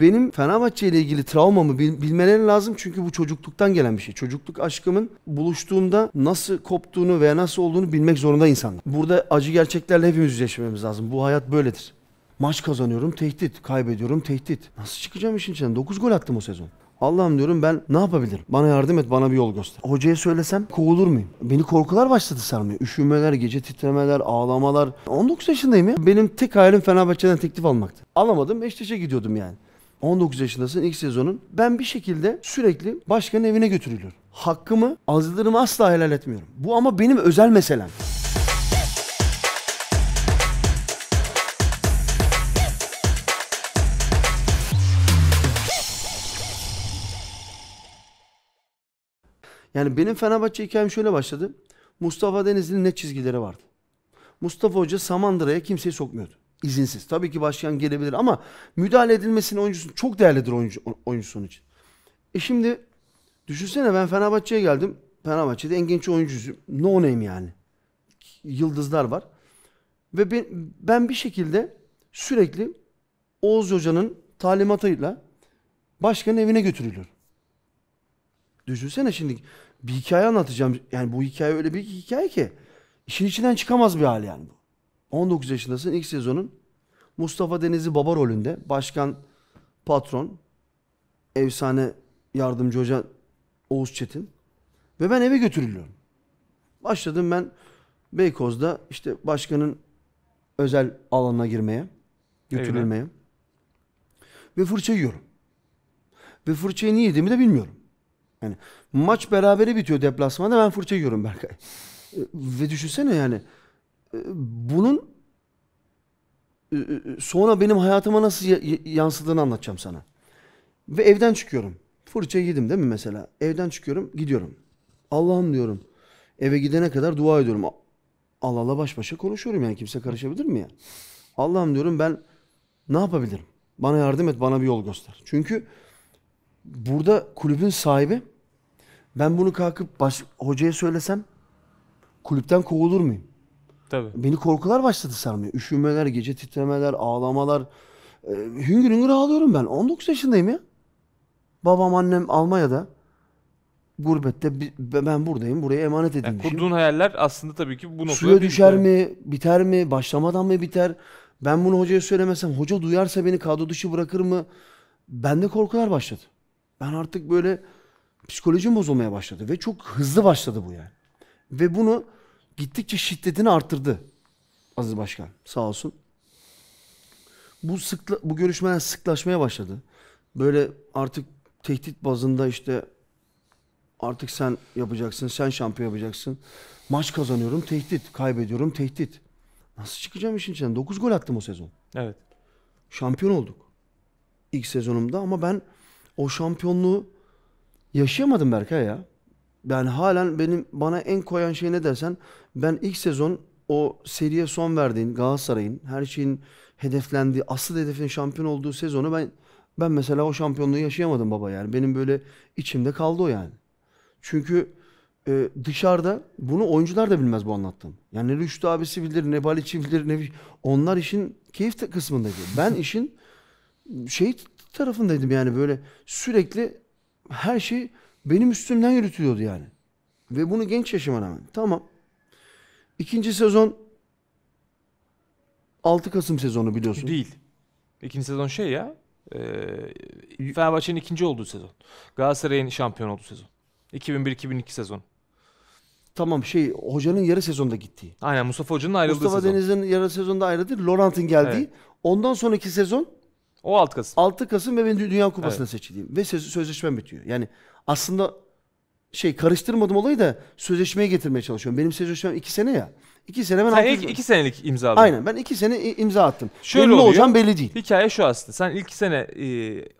benim Fenerbahçe ile ilgili travmamı bilmeleri lazım çünkü bu çocukluktan gelen bir şey. Çocukluk aşkımın buluştuğumda nasıl koptuğunu veya nasıl olduğunu bilmek zorunda insanlar. Burada acı gerçeklerle hepimiz yüzleşmemiz lazım. Bu hayat böyledir. Maç kazanıyorum tehdit, kaybediyorum tehdit. Nasıl çıkacağım işin içinden? 9 gol attım o sezon. Allah'ım diyorum ben ne yapabilirim? Bana yardım et, bana bir yol göster. Hocaya söylesem kovulur muyum? Beni korkular başladı sarmaya. Üşümeler, gece titremeler, ağlamalar. 19 yaşındayım ya. Benim tek hayalim Fenerbahçe'den teklif almaktı. Alamadım, Beşiktaş'a gidiyordum yani. 19 yaşındasın ilk sezonun. Ben bir şekilde sürekli başkanın evine götürülür Hakkımı, azlığımı asla helal etmiyorum. Bu ama benim özel meselem. Yani benim Fenerbahçe hikayem şöyle başladı. Mustafa Denizli'nin net çizgileri vardı. Mustafa Hoca Samandıra'ya kimseyi sokmuyordu izinsiz. Tabii ki başkan gelebilir ama müdahale edilmesini oyuncusu çok değerlidir oyuncu, oyuncusunun için. E şimdi düşünsene ben Fenerbahçe'ye geldim. Fenerbahçe'de en genç oyuncusuyum. No name yani. Yıldızlar var. Ve ben, ben bir şekilde sürekli Oğuz Hoca'nın talimatıyla başkanın evine götürülür. Düşünsene şimdi bir hikaye anlatacağım. Yani bu hikaye öyle bir hikaye ki işin içinden çıkamaz bir hal yani bu. 19 yaşındasın ilk sezonun. Mustafa Denizli baba rolünde. Başkan, patron, efsane yardımcı hoca Oğuz Çetin. Ve ben eve götürülüyorum. Başladım ben Beykoz'da işte başkanın özel alanına girmeye, götürülmeye. Ve fırça yiyorum. Ve fırçayı niye yediğimi de bilmiyorum. Yani maç berabere bitiyor deplasmanda ben fırça yiyorum Berkay. Ve düşünsene yani ee, bunun e, e, sonra benim hayatıma nasıl yansıdığını anlatacağım sana. Ve evden çıkıyorum. Fırça yedim değil mi mesela? Evden çıkıyorum, gidiyorum. Allah'ım diyorum. Eve gidene kadar dua ediyorum. Allah Allah baş başa konuşuyorum yani kimse karışabilir mi ya? Allah'ım diyorum ben ne yapabilirim? Bana yardım et, bana bir yol göster. Çünkü burada kulübün sahibi ben bunu kalkıp baş, hocaya söylesem kulüpten kovulur muyum? Tabii. Beni korkular başladı sarmıyor Üşümeler, gece titremeler, ağlamalar. E, hüngür hüngür ağlıyorum ben. 19 yaşındayım ya. Babam, annem Almanya'da. Gurbette ben buradayım. Buraya emanet edilmişim. Yani kurduğun hayaller aslında tabii ki bu noktada... Suya düşer mi? Biter mi? Başlamadan mı biter? Ben bunu hocaya söylemesem hoca duyarsa beni kadro dışı bırakır mı? Bende korkular başladı. Ben artık böyle psikolojim bozulmaya başladı ve çok hızlı başladı bu yani. Ve bunu gittikçe şiddetini arttırdı Aziz Başkan sağ olsun. Bu sıkla, bu görüşmeler sıklaşmaya başladı. Böyle artık tehdit bazında işte artık sen yapacaksın, sen şampiyon yapacaksın. Maç kazanıyorum, tehdit. Kaybediyorum, tehdit. Nasıl çıkacağım işin içinden? 9 gol attım o sezon. Evet. Şampiyon olduk. İlk sezonumda ama ben o şampiyonluğu yaşayamadım Berkay ya. Ben halen benim bana en koyan şey ne dersen ben ilk sezon o seriye son verdiğin Galatasaray'ın her şeyin hedeflendiği, asıl hedefin şampiyon olduğu sezonu ben ben mesela o şampiyonluğu yaşayamadım baba yani. Benim böyle içimde kaldı o yani. Çünkü e, dışarıda bunu oyuncular da bilmez bu anlattığım. Yani ne Rüştü abisi bilir, ne Baliçi bilir, ne onlar işin keyif kısmındaydı. Ben işin şey tarafındaydım yani böyle sürekli her şey benim üstümden yürütülüyordu yani. Ve bunu genç yaşıma rağmen. Tamam. İkinci sezon 6 Kasım sezonu biliyorsun. Değil. İkinci sezon şey ya. E, Fenerbahçe'nin ikinci olduğu sezon. Galatasaray'ın şampiyon olduğu sezon. 2001-2002 sezon. Tamam şey hocanın yarı sezonda gittiği. Aynen Mustafa Hoca'nın ayrıldığı Mustafa sezon. Mustafa Deniz'in yarı sezonda ayrıldığı, Laurent'in geldiği. Evet. Ondan sonraki sezon o 6 Kasım. 6 Kasım ve ben Dünya Kupası'na evet. seçildiğim. Ve söz, sözleşmem bitiyor. Yani aslında şey karıştırmadım olayı da sözleşmeye getirmeye çalışıyorum. Benim sözleşmem 2 sene ya. 2 sene ben Sen ilk 2 senelik imzaladın. Aynen ben 2 sene imza attım. Şöyle Benim ne oluyor. olacağım belli değil. Hikaye şu aslında. Sen ilk sene e,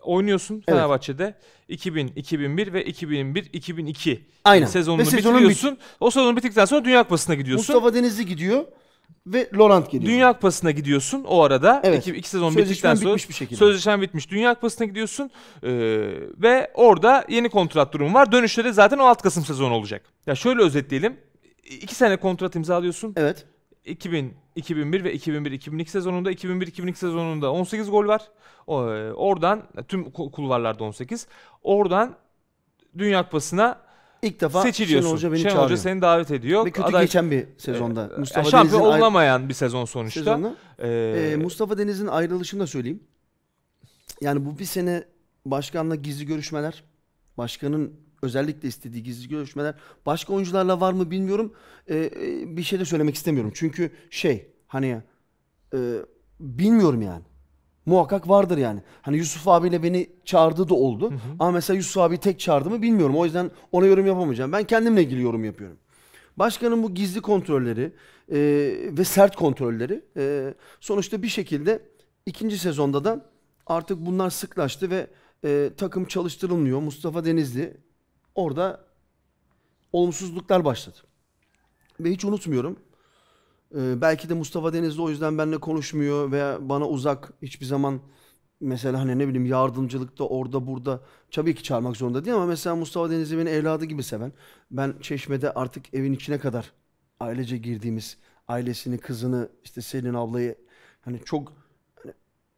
oynuyorsun Fenerbahçe'de. 2000, 2001 ve 2001, 2002 Aynen. sezonunu Ve sezonun bitiriyorsun. O sezonu bitirdikten sonra Dünya Kupası'na gidiyorsun. Mustafa Denizli gidiyor ve Laurent geliyor. Dünya Kupası'na gidiyorsun o arada. Evet. İki, iki sezon sözleşmen bittikten sonra bitmiş bir şekilde. sözleşmen bitmiş. Dünya Kupası'na gidiyorsun ee, ve orada yeni kontrat durumu var. Dönüşte de zaten o alt Kasım sezonu olacak. Ya şöyle özetleyelim. İki sene kontrat imzalıyorsun. Evet. 2000, 2001 ve 2001-2002 sezonunda 2001-2002 sezonunda 18 gol var. E, oradan tüm kulvarlarda 18. Oradan Dünya Kupası'na İlk defa seçiliyorsun. Şenol Hoca beni Şenol çağırıyor. Hoca seni davet ediyor. Ve kötü Aday... geçen bir sezonda. E, e Mustafa yani şampiyon Deniz'in olamayan ayr... bir sezon sonuçta. Sezonda. Ee... Mustafa Deniz'in ayrılışını da söyleyeyim. Yani bu bir sene başkanla gizli görüşmeler, başkanın özellikle istediği gizli görüşmeler, başka oyuncularla var mı bilmiyorum. E, e bir şey de söylemek istemiyorum. Çünkü şey hani e, bilmiyorum yani. Muhakkak vardır yani. Hani Yusuf abiyle beni çağırdığı da oldu. Hı hı. Ama mesela Yusuf abi tek çağırdı mı bilmiyorum. O yüzden ona yorum yapamayacağım. Ben kendimle ilgili yorum yapıyorum. Başkanın bu gizli kontrolleri e, ve sert kontrolleri e, sonuçta bir şekilde ikinci sezonda da artık bunlar sıklaştı ve e, takım çalıştırılmıyor. Mustafa Denizli orada olumsuzluklar başladı. Ve hiç unutmuyorum ee, belki de Mustafa Denizli o yüzden benimle konuşmuyor veya bana uzak hiçbir zaman mesela hani ne bileyim yardımcılıkta orada burada tabii ki çağırmak zorunda değil ama mesela Mustafa Denizli beni evladı gibi seven. Ben Çeşme'de artık evin içine kadar ailece girdiğimiz ailesini, kızını, işte Selin ablayı hani çok hani,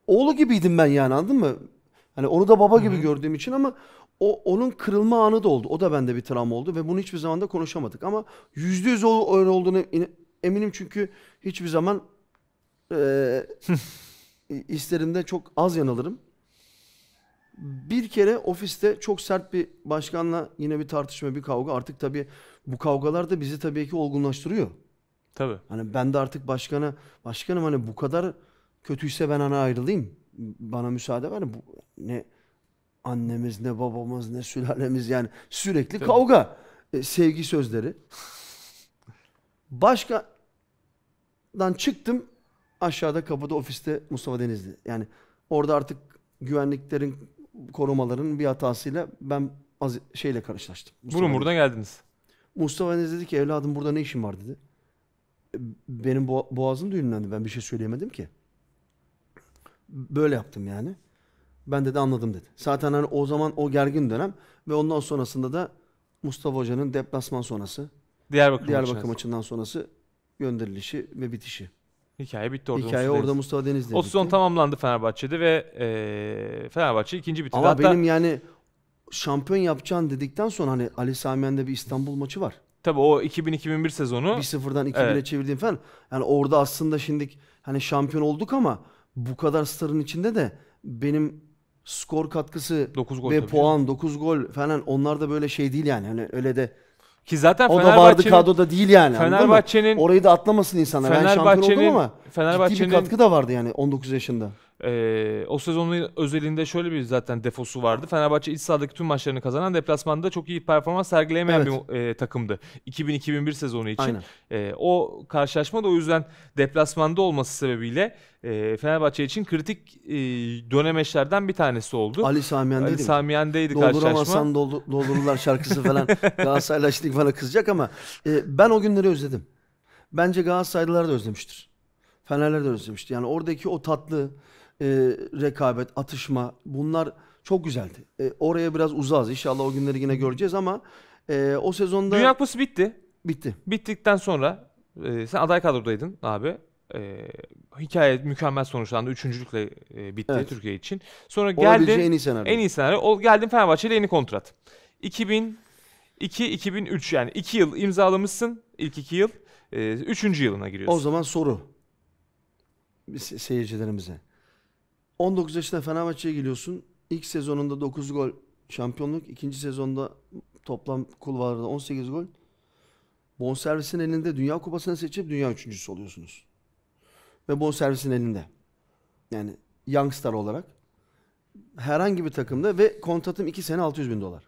oğlu gibiydim ben yani anladın mı? Hani onu da baba Hı-hı. gibi gördüğüm için ama o onun kırılma anı da oldu. O da bende bir travma oldu ve bunu hiçbir zaman da konuşamadık ama yüzde %100 öyle olduğunu Eminim çünkü hiçbir zaman e, hislerimde çok az yanılırım. Bir kere ofiste çok sert bir başkanla yine bir tartışma, bir kavga. Artık tabii bu kavgalar da bizi tabii ki olgunlaştırıyor. Tabii. Hani ben de artık başkana, başkanım hani bu kadar kötüyse ben ana hani ayrılayım. Bana müsaade ver. Bu, ne annemiz, ne babamız, ne sülalemiz yani sürekli Tabii. kavga. E, sevgi sözleri. Başka dan çıktım. Aşağıda kapıda ofiste Mustafa Denizli. Yani orada artık güvenliklerin korumaların bir hatasıyla ben az şeyle karşılaştım. Burun burada geldiniz. Mustafa Deniz dedi ki evladım burada ne işin var dedi. E, benim boğazım düğünlendi Ben bir şey söyleyemedim ki. Böyle yaptım yani. Ben dedi anladım dedi. Zaten hani o zaman o gergin dönem ve ondan sonrasında da Mustafa Hoca'nın deplasman sonrası Diyarbakır, Diyarbakır maçından sonrası gönderilişi ve bitişi. Hikaye bitti orada. Hikaye Mustafa orada Deniz. Mustafa Deniz'le bitti. O sezon tamamlandı Fenerbahçe'de ve e, Fenerbahçe ikinci bitirdi. Ama Hatta, benim yani şampiyon yapacağım dedikten sonra hani Ali Samiyen'de bir İstanbul maçı var. Tabii o 2000-2001 sezonu. 1-0'dan 2-1'e evet. çevirdiğim falan. Yani orada aslında şimdi hani şampiyon olduk ama bu kadar starın içinde de benim skor katkısı 9 gol ve puan, 9 gol falan onlar da böyle şey değil yani. Hani öyle de ki zaten o da vardı kadroda değil yani. Fenerbahçe'nin Orayı da atlamasın insanlar. ben şampiyon oldum Fenerbahçe'nin- ama bir Fenerbahçe'nin- katkı da vardı yani 19 yaşında. Ee, o sezonun özelinde şöyle bir zaten defosu vardı. Fenerbahçe iç sahadaki tüm maçlarını kazanan deplasmanda çok iyi performans sergileyemeyen evet. bir e, takımdı. 2000-2001 sezonu için. Aynen. Ee, o karşılaşma da o yüzden deplasmanda olması sebebiyle e, Fenerbahçe için kritik e, dönemeçlerden bir tanesi oldu. Ali Samiyan'daydı. Ali Samiyan'daydı. karşılaşma. Dolduramazsan doldu, doldururlar şarkısı falan. Galatasaray'la şimdi bana kızacak ama e, ben o günleri özledim. Bence Galatasaraylılar da özlemiştir. Fenerler de özlemiştir. Yani oradaki o tatlı, e, rekabet, atışma bunlar çok güzeldi. E, oraya biraz uzağız. İnşallah o günleri yine göreceğiz ama e, o sezonda... Dünya Kupası bitti. Bitti. Bittikten sonra e, sen aday kadrodaydın abi. E, hikaye mükemmel sonuçlandı. Üçüncülükle e, bitti evet. Türkiye için. Sonra geldin... en iyi senaryo. En iyi senaryo. O, geldin Fenerbahçe'yle yeni kontrat. 2002-2003 yani 2 yıl imzalamışsın ilk 2 yıl. 3. E, üçüncü yılına giriyorsun. O zaman soru seyircilerimize. 19 yaşında Fenerbahçe'ye geliyorsun. İlk sezonunda 9 gol şampiyonluk. ikinci sezonda toplam kulvarda 18 gol. Bonservisin elinde Dünya Kupası'nı seçip dünya üçüncüsü oluyorsunuz. Ve bonservisin elinde. Yani youngstar olarak. Herhangi bir takımda ve kontratım 2 sene 600 bin dolar.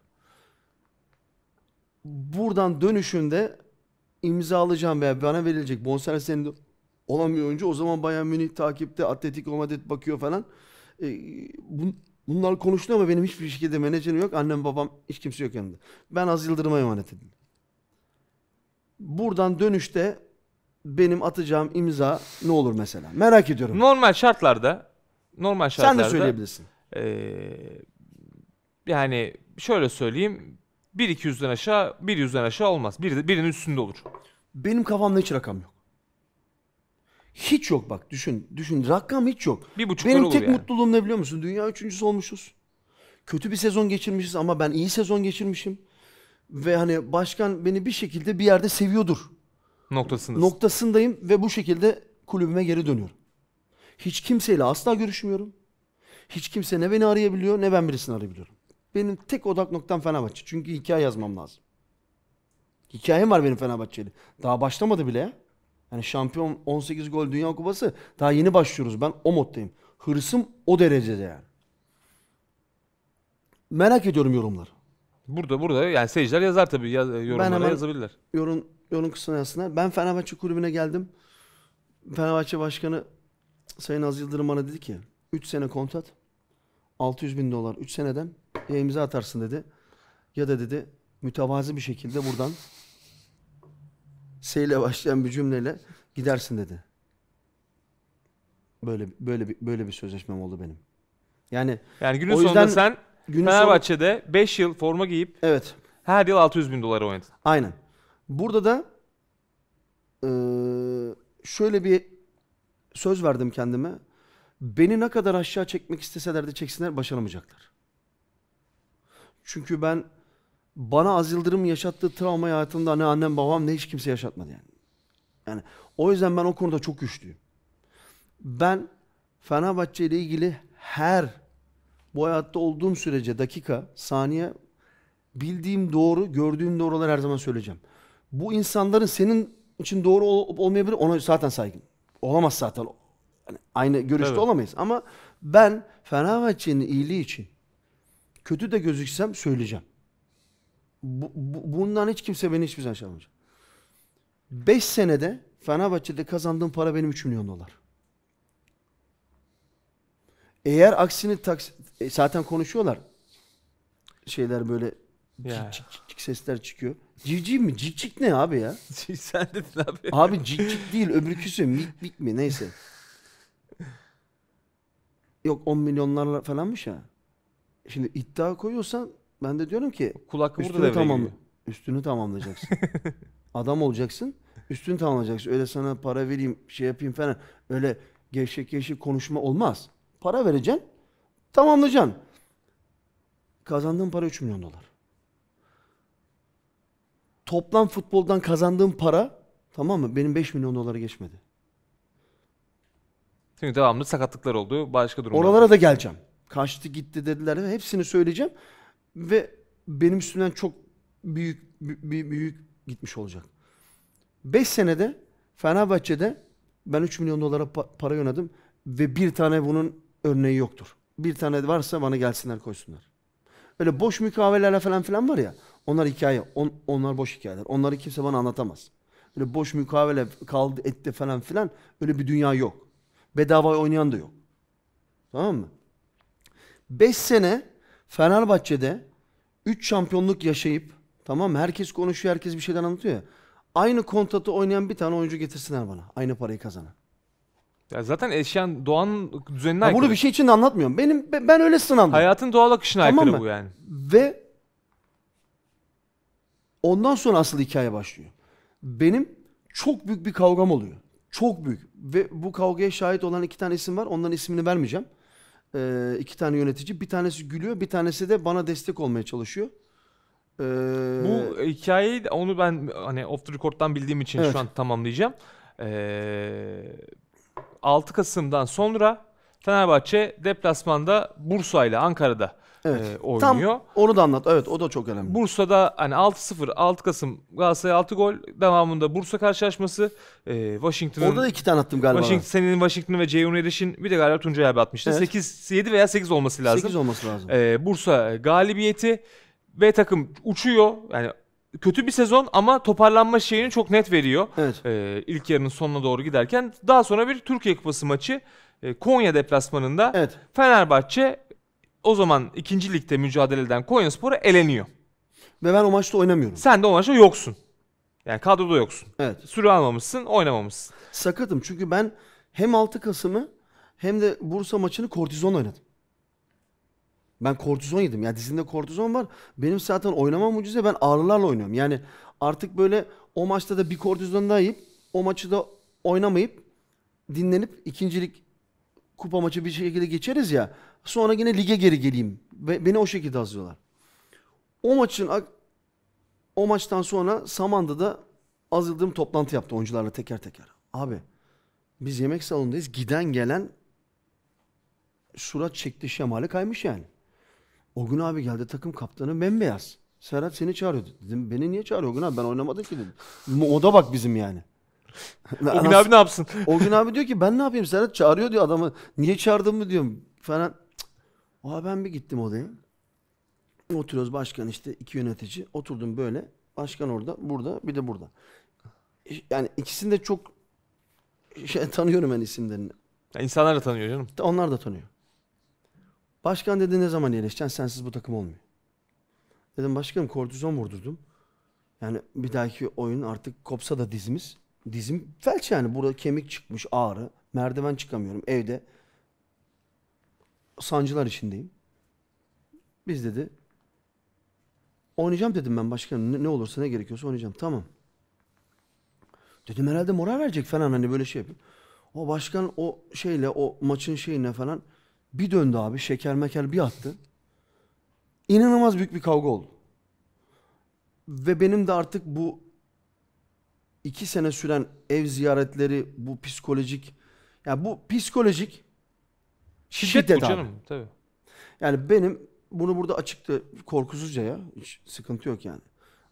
Buradan dönüşünde imza alacağım veya bana verilecek bonservis elinde olan bir oyuncu. O zaman Bayern Münih takipte, Atletico Madrid bakıyor falan. E, bun, bunlar konuşuluyor ama benim hiçbir şekilde menajerim yok. Annem babam hiç kimse yok yanında. Ben Az Yıldırım'a emanet edildim. Buradan dönüşte benim atacağım imza ne olur mesela? Merak ediyorum. Normal şartlarda normal şartlarda. Sen de söyleyebilirsin. E, yani şöyle söyleyeyim. 1 200'den aşağı 1 100'den aşağı olmaz. Bir, birinin üstünde olur. Benim kafamda hiç rakam yok. Hiç yok bak düşün. Düşün rakam hiç yok. Bir buçuk Benim tek yani. mutluluğum ne biliyor musun? Dünya üçüncüsü olmuşuz. Kötü bir sezon geçirmişiz ama ben iyi sezon geçirmişim. Ve hani başkan beni bir şekilde bir yerde seviyordur. Noktasındasın. Noktasındayım ve bu şekilde kulübüme geri dönüyorum. Hiç kimseyle asla görüşmüyorum. Hiç kimse ne beni arayabiliyor ne ben birisini arayabiliyorum. Benim tek odak noktam Fenerbahçe. Çünkü hikaye yazmam lazım. Hikayem var benim Fenerbahçe'yle. Daha başlamadı bile ya. Yani şampiyon 18 gol Dünya Kupası daha yeni başlıyoruz. Ben o moddayım. Hırsım o derecede yani. Merak ediyorum yorumlar. Burada burada yani seyirciler yazar tabii yaz, e, yorumlara yazabilirler. Yorum, yorum kısmına yazsınlar. Ben Fenerbahçe kulübüne geldim. Fenerbahçe Başkanı Sayın Az Yıldırım bana dedi ki 3 sene kontrat 600 bin dolar 3 seneden imza atarsın dedi. Ya da dedi mütevazi bir şekilde buradan seyle başlayan bir cümleyle gidersin dedi. Böyle böyle bir böyle bir sözleşmem oldu benim. Yani yani günün o yüzden, sonunda sen günün Fenerbahçe'de 5 yıl forma giyip evet. Her yıl 600 bin dolara oynadın. Aynen. Burada da şöyle bir söz verdim kendime. Beni ne kadar aşağı çekmek isteseler de çeksinler başaramayacaklar. Çünkü ben bana az Yıldırım yaşattığı travmayı hayatımda ne annem babam ne hiç kimse yaşatmadı yani. Yani o yüzden ben o konuda çok güçlüyüm. Ben Fenerbahçe ile ilgili her bu hayatta olduğum sürece dakika, saniye bildiğim doğru, gördüğüm doğruları her zaman söyleyeceğim. Bu insanların senin için doğru olup olmayabilir ona zaten saygın. Olamaz zaten. Yani aynı görüşte evet. olamayız ama ben Fenerbahçe'nin iyiliği için kötü de gözüksem söyleyeceğim bu, bu, bundan hiç kimse beni hiçbir zaman çalmayacak. Şey 5 senede Fenerbahçe'de kazandığım para benim 3 milyon dolar. Eğer aksini taks e, zaten konuşuyorlar. Şeyler böyle cik cik, cik sesler çıkıyor. Civciv mi? Cik cik ne abi ya? Sen dedin abi. Abi cik cik değil öbürküsü mik mik mi neyse. Yok 10 milyonlarla falanmış ya. Şimdi iddia koyuyorsan ben de diyorum ki Kulak burada üstünü devreye Üstünü tamamlayacaksın. Adam olacaksın. Üstünü tamamlayacaksın. Öyle sana para vereyim, şey yapayım falan. Öyle gevşek gevşek konuşma olmaz. Para vereceksin. Tamamlayacaksın. Kazandığın para 3 milyon dolar. Toplam futboldan kazandığım para tamam mı? Benim 5 milyon dolara geçmedi. Çünkü devamlı sakatlıklar oldu. Başka durumlar. Oralara da geleceğim. Kaçtı gitti dediler. Hepsini söyleyeceğim. Ve benim üstümden çok büyük büyük, büyük gitmiş olacak. 5 senede Fenerbahçe'de ben 3 milyon dolara para yönedim ve bir tane bunun örneği yoktur. Bir tane varsa bana gelsinler koysunlar. Öyle boş mükavelerle falan filan var ya. Onlar hikaye. On, onlar boş hikayeler. Onları kimse bana anlatamaz. Öyle boş mukavele kaldı etti falan filan öyle bir dünya yok. Bedava oynayan da yok. Tamam mı? 5 sene Fenerbahçe'de 3 şampiyonluk yaşayıp tamam herkes konuşuyor herkes bir şeyden anlatıyor ya. Aynı kontratı oynayan bir tane oyuncu getirsinler bana. Aynı parayı kazanan. Ya zaten eşyan doğan düzenine Ya aykırı. bunu bir şey için de anlatmıyorum. Benim ben öyle sınandım. Hayatın doğal akışına Tamam aykırı mı? bu yani. Ve ondan sonra asıl hikaye başlıyor. Benim çok büyük bir kavgam oluyor. Çok büyük. Ve bu kavgaya şahit olan iki tane isim var. Onların ismini vermeyeceğim e, iki tane yönetici. Bir tanesi gülüyor, bir tanesi de bana destek olmaya çalışıyor. Ee, Bu hikayeyi onu ben hani off the record'dan bildiğim için Evet. şu an tamamlayacağım. Ee, 6 Kasım'dan sonra Fenerbahçe deplasmanda Bursa ile Ankara'da evet. e, oynuyor. Tam onu da anlat. Evet o da çok önemli. Bursa'da hani 6-0 6 Kasım Galatasaray 6 gol. Devamında Bursa karşılaşması. E, Washington'ın Orada da iki tane attım galiba. Washington, senin Washington ve Ceyhun Eriş'in bir de galiba Tuncay abi atmıştı. Evet. 8 7 veya 8 olması lazım. 8 olması lazım. E, Bursa galibiyeti ve takım uçuyor. Yani kötü bir sezon ama toparlanma şeyini çok net veriyor. Evet. Ee, ilk yarının sonuna doğru giderken daha sonra bir Türkiye Kupası maçı Konya deplasmanında evet. Fenerbahçe o zaman ikinci ligde mücadele eden Konyaspor'a eleniyor. Ve ben o maçta oynamıyorum. Sen de o maçta yoksun. Yani kadroda yoksun. Evet. Süre almamışsın, oynamamışsın. Sakatım çünkü ben hem 6 Kasım'ı hem de Bursa maçını kortizon oynadım. Ben kortizon yedim. yani dizinde kortizon var. Benim zaten oynamam mucize. Ben ağrılarla oynuyorum. Yani artık böyle o maçta da bir kortizon daha yiyip o maçı da oynamayıp dinlenip ikincilik kupa maçı bir şekilde geçeriz ya. Sonra yine lige geri geleyim. Ve beni o şekilde hazırlıyorlar. O maçın o maçtan sonra Samanda da azıldığım toplantı yaptı oyuncularla teker teker. Abi biz yemek salonundayız. Giden gelen surat çekti Şemali kaymış yani. O gün abi geldi takım kaptanı bembeyaz. Serhat seni çağırıyordu. Dedim beni niye çağırıyor Ogun abi ben oynamadım ki dedim. da bak bizim yani. O gün abi ne yapsın? O gün abi diyor ki ben ne yapayım Serhat çağırıyor diyor adamı. Niye çağırdın mı diyorum falan. Oha ben bir gittim odaya. Oturuyoruz başkan işte iki yönetici. Oturdum böyle. Başkan orada, burada, bir de burada. Yani ikisini de çok şey, tanıyorum ben isimlerini. Ya insanlar da tanıyor canım. Onlar da tanıyor. Başkan dedi ne zaman iyileşeceksin? Sensiz bu takım olmuyor. Dedim başkanım kortizon vurdurdum. Yani bir dahaki oyun artık kopsa da dizimiz. Dizim felç yani. Burada kemik çıkmış ağrı. Merdiven çıkamıyorum evde sancılar içindeyim. Biz dedi oynayacağım dedim ben başkan. ne, ne olursa ne gerekiyorsa oynayacağım. Tamam. Dedim herhalde moral verecek falan hani böyle şey yapayım. O başkan o şeyle o maçın şeyine falan bir döndü abi şeker meker bir attı. İnanılmaz büyük bir kavga oldu. Ve benim de artık bu iki sene süren ev ziyaretleri bu psikolojik ya yani bu psikolojik Şiddet, Şiddet bu abi. canım tabii. Yani benim bunu burada açıkta korkusuzca ya hiç sıkıntı yok yani.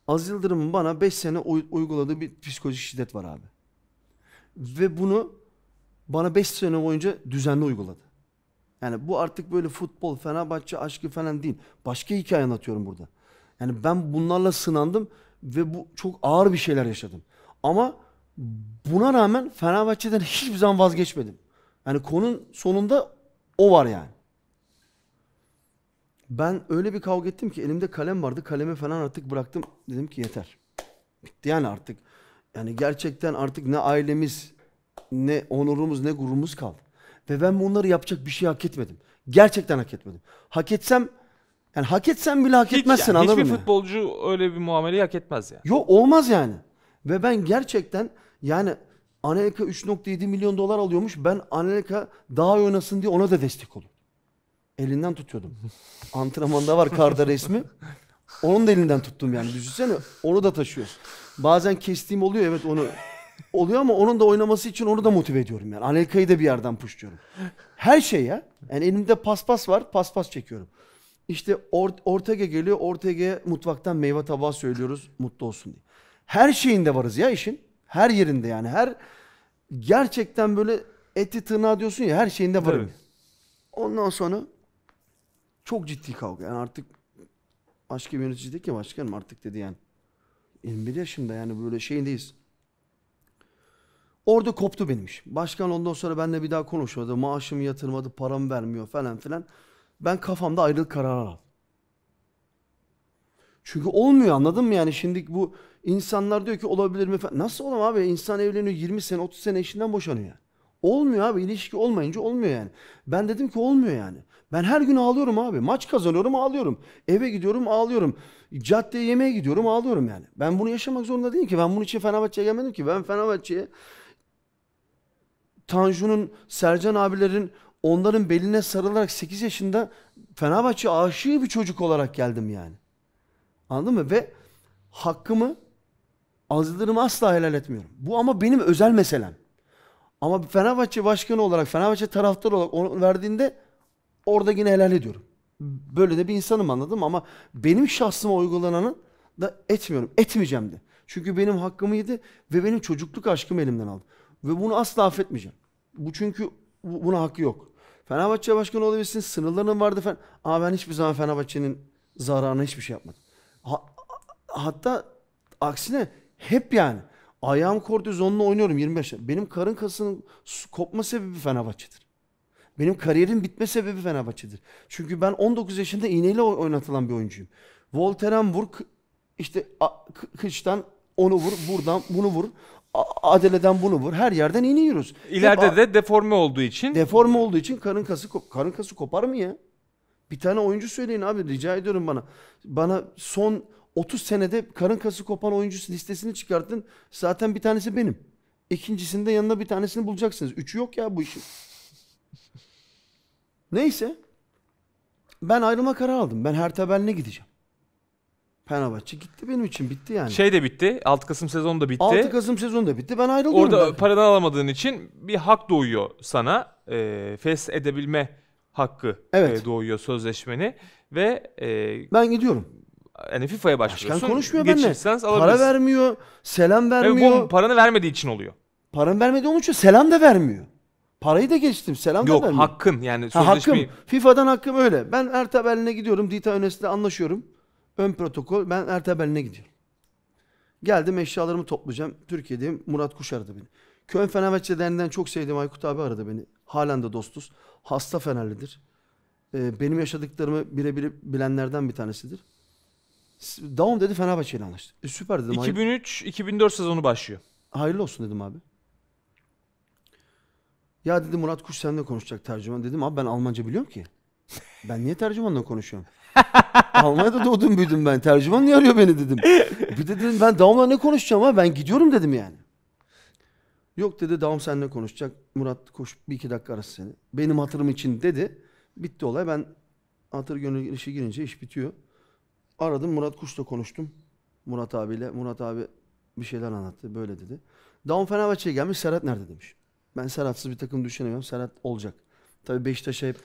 Az Yıldırım'ın bana 5 sene uy- uyguladığı bir psikolojik şiddet var abi. Ve bunu bana 5 sene boyunca düzenli uyguladı. Yani bu artık böyle futbol, Fenerbahçe aşkı falan değil. Başka hikaye anlatıyorum burada. Yani ben bunlarla sınandım ve bu çok ağır bir şeyler yaşadım. Ama buna rağmen Fenerbahçe'den hiçbir zaman vazgeçmedim. Yani konun sonunda o var yani. Ben öyle bir kavga ettim ki elimde kalem vardı. Kalemi falan artık bıraktım. Dedim ki yeter. Bitti yani artık. Yani gerçekten artık ne ailemiz, ne onurumuz, ne gururumuz kaldı. Ve ben bunları yapacak bir şey hak etmedim. Gerçekten hak etmedim. Hak etsem yani hak etsem bile hak Hiç etmezsin yani, anladın mı? Hiçbir futbolcu öyle bir muameleyi hak etmez yani. Yok olmaz yani. Ve ben gerçekten yani Anelka 3.7 milyon dolar alıyormuş. Ben Anelka daha oynasın diye ona da destek oluyorum. Elinden tutuyordum. Antrenmanda var karda resmi. Onun da elinden tuttum yani. Düşünsene onu da taşıyoruz. Bazen kestiğim oluyor evet onu oluyor ama onun da oynaması için onu da motive ediyorum yani. Anelka'yı da bir yerden puşluyorum. Her şey ya. Yani elimde paspas var, paspas çekiyorum. İşte Or Ortega geliyor, Ortega mutfaktan meyve tabağı söylüyoruz mutlu olsun diye. Her şeyinde varız ya işin. Her yerinde yani her gerçekten böyle eti tırnağı diyorsun ya her şeyinde var. Tabii. Ondan sonra çok ciddi kavga. Yani artık başka bir yönetici dedi ki başkanım artık dedi yani. 21 yaşında yani böyle şeyindeyiz. Orada koptu benim iş. Başkan ondan sonra benle bir daha konuşmadı. Maaşımı yatırmadı, paramı vermiyor falan filan. Ben kafamda ayrılık kararı aldım. Çünkü olmuyor anladın mı yani şimdi bu İnsanlar diyor ki olabilir mi Nasıl olur abi? İnsan evleniyor 20 sene 30 sene eşinden boşanıyor. Olmuyor abi. ilişki olmayınca olmuyor yani. Ben dedim ki olmuyor yani. Ben her gün ağlıyorum abi. Maç kazanıyorum ağlıyorum. Eve gidiyorum ağlıyorum. Caddeye yemeğe gidiyorum ağlıyorum yani. Ben bunu yaşamak zorunda değilim ki. Ben bunun için Fenerbahçe'ye gelmedim ki. Ben Fenerbahçe'ye Tanju'nun, Sercan abilerin onların beline sarılarak 8 yaşında Fenerbahçe aşığı bir çocuk olarak geldim yani. Anladın mı? Ve hakkımı Azlığımı asla helal etmiyorum. Bu ama benim özel meselem. Ama Fenerbahçe başkanı olarak, Fenerbahçe taraftar olarak onu verdiğinde orada yine helal ediyorum. Böyle de bir insanım anladım ama benim şahsıma uygulananı da etmiyorum. Etmeyeceğim de. Çünkü benim hakkımı yedi ve benim çocukluk aşkımı elimden aldı. Ve bunu asla affetmeyeceğim. Bu çünkü buna hakkı yok. Fenerbahçe başkanı olabilirsin, sınırların vardı falan. Ama ben hiçbir zaman Fenerbahçe'nin zararına hiçbir şey yapmadım. Ha, hatta aksine hep yani. Ayağım kortizonla oynuyorum 25 yaşında. Benim karın kasının kopma sebebi Fenerbahçe'dir. Benim kariyerim bitme sebebi Fenerbahçe'dir. Çünkü ben 19 yaşında iğneyle oynatılan bir oyuncuyum. Volteren vur, işte kıçtan onu vur, buradan bunu vur. Adele'den bunu vur. Her yerden iğne yiyoruz. İleride Hep, de deforme olduğu için. Deforme olduğu için karın kası karın kası kopar mı ya? Bir tane oyuncu söyleyin abi rica ediyorum bana. Bana son 30 senede karın kası kopan oyuncusu listesini çıkarttın. Zaten bir tanesi benim. İkincisinde yanına bir tanesini bulacaksınız. Üçü yok ya bu işin. Neyse. Ben ayrılma kararı aldım. Ben her tebeline gideceğim. Fenerbahçe gitti benim için bitti yani. Şey de bitti. 6 Kasım sezonu da bitti. 6 Kasım sezonu da bitti. Ben ayrıldım. Orada ben. paradan alamadığın için bir hak doğuyor sana. E, fes edebilme hakkı evet. e, doğuyor sözleşmeni ve e, ben gidiyorum. Yani FIFA'ya başvuruyorsun. Başkan konuşmuyor benimle. lisans Para vermiyor, selam Tabii vermiyor. bu paranı vermediği için oluyor. Paranın vermediği onun için selam da vermiyor. Parayı da geçtim, selam Yok da vermiyor. hakkın yani Ha, hakkım. sözleşmeyi. FIFA'dan hakkım öyle. Ben Ertaberlin'e gidiyorum. Dita Önes'le anlaşıyorum. Ön protokol. Ben Ertaberlin'e gidiyorum. Geldim eşyalarımı toplayacağım. Türkiye'deyim. Murat Kuş aradı beni. Köyün Fenerbahçe Derneği'nden çok sevdiğim Aykut abi aradı beni. Halen de dostuz. Hasta Fenerlidir. Ee, benim yaşadıklarımı birebir bilenlerden bir tanesidir. Daum dedi Fenerbahçe ile anlaştı. E, süper dedim. 2003-2004 sezonu başlıyor. Hayırlı olsun dedim abi. Ya dedi Murat Kuş seninle konuşacak tercüman. Dedim abi ben Almanca biliyorum ki. Ben niye tercümanla konuşuyorum? Almanya'da doğdum büyüdüm ben. Tercüman niye arıyor beni dedim. Bir de dedim ben Daum'la ne konuşacağım ha? Ben gidiyorum dedim yani. Yok dedi Daum seninle konuşacak. Murat koş bir iki dakika arası seni. Benim hatırım için dedi. Bitti olay. Ben hatır gönül işi girince iş bitiyor. Aradım Murat Kuş'la konuştum. Murat abiyle. Murat abi bir şeyler anlattı. Böyle dedi. Down Fenerbahçe'ye gelmiş. Serhat nerede demiş. Ben Serhat'sız bir takım düşünemiyorum. Serhat olacak. tabi Beşiktaş'a hep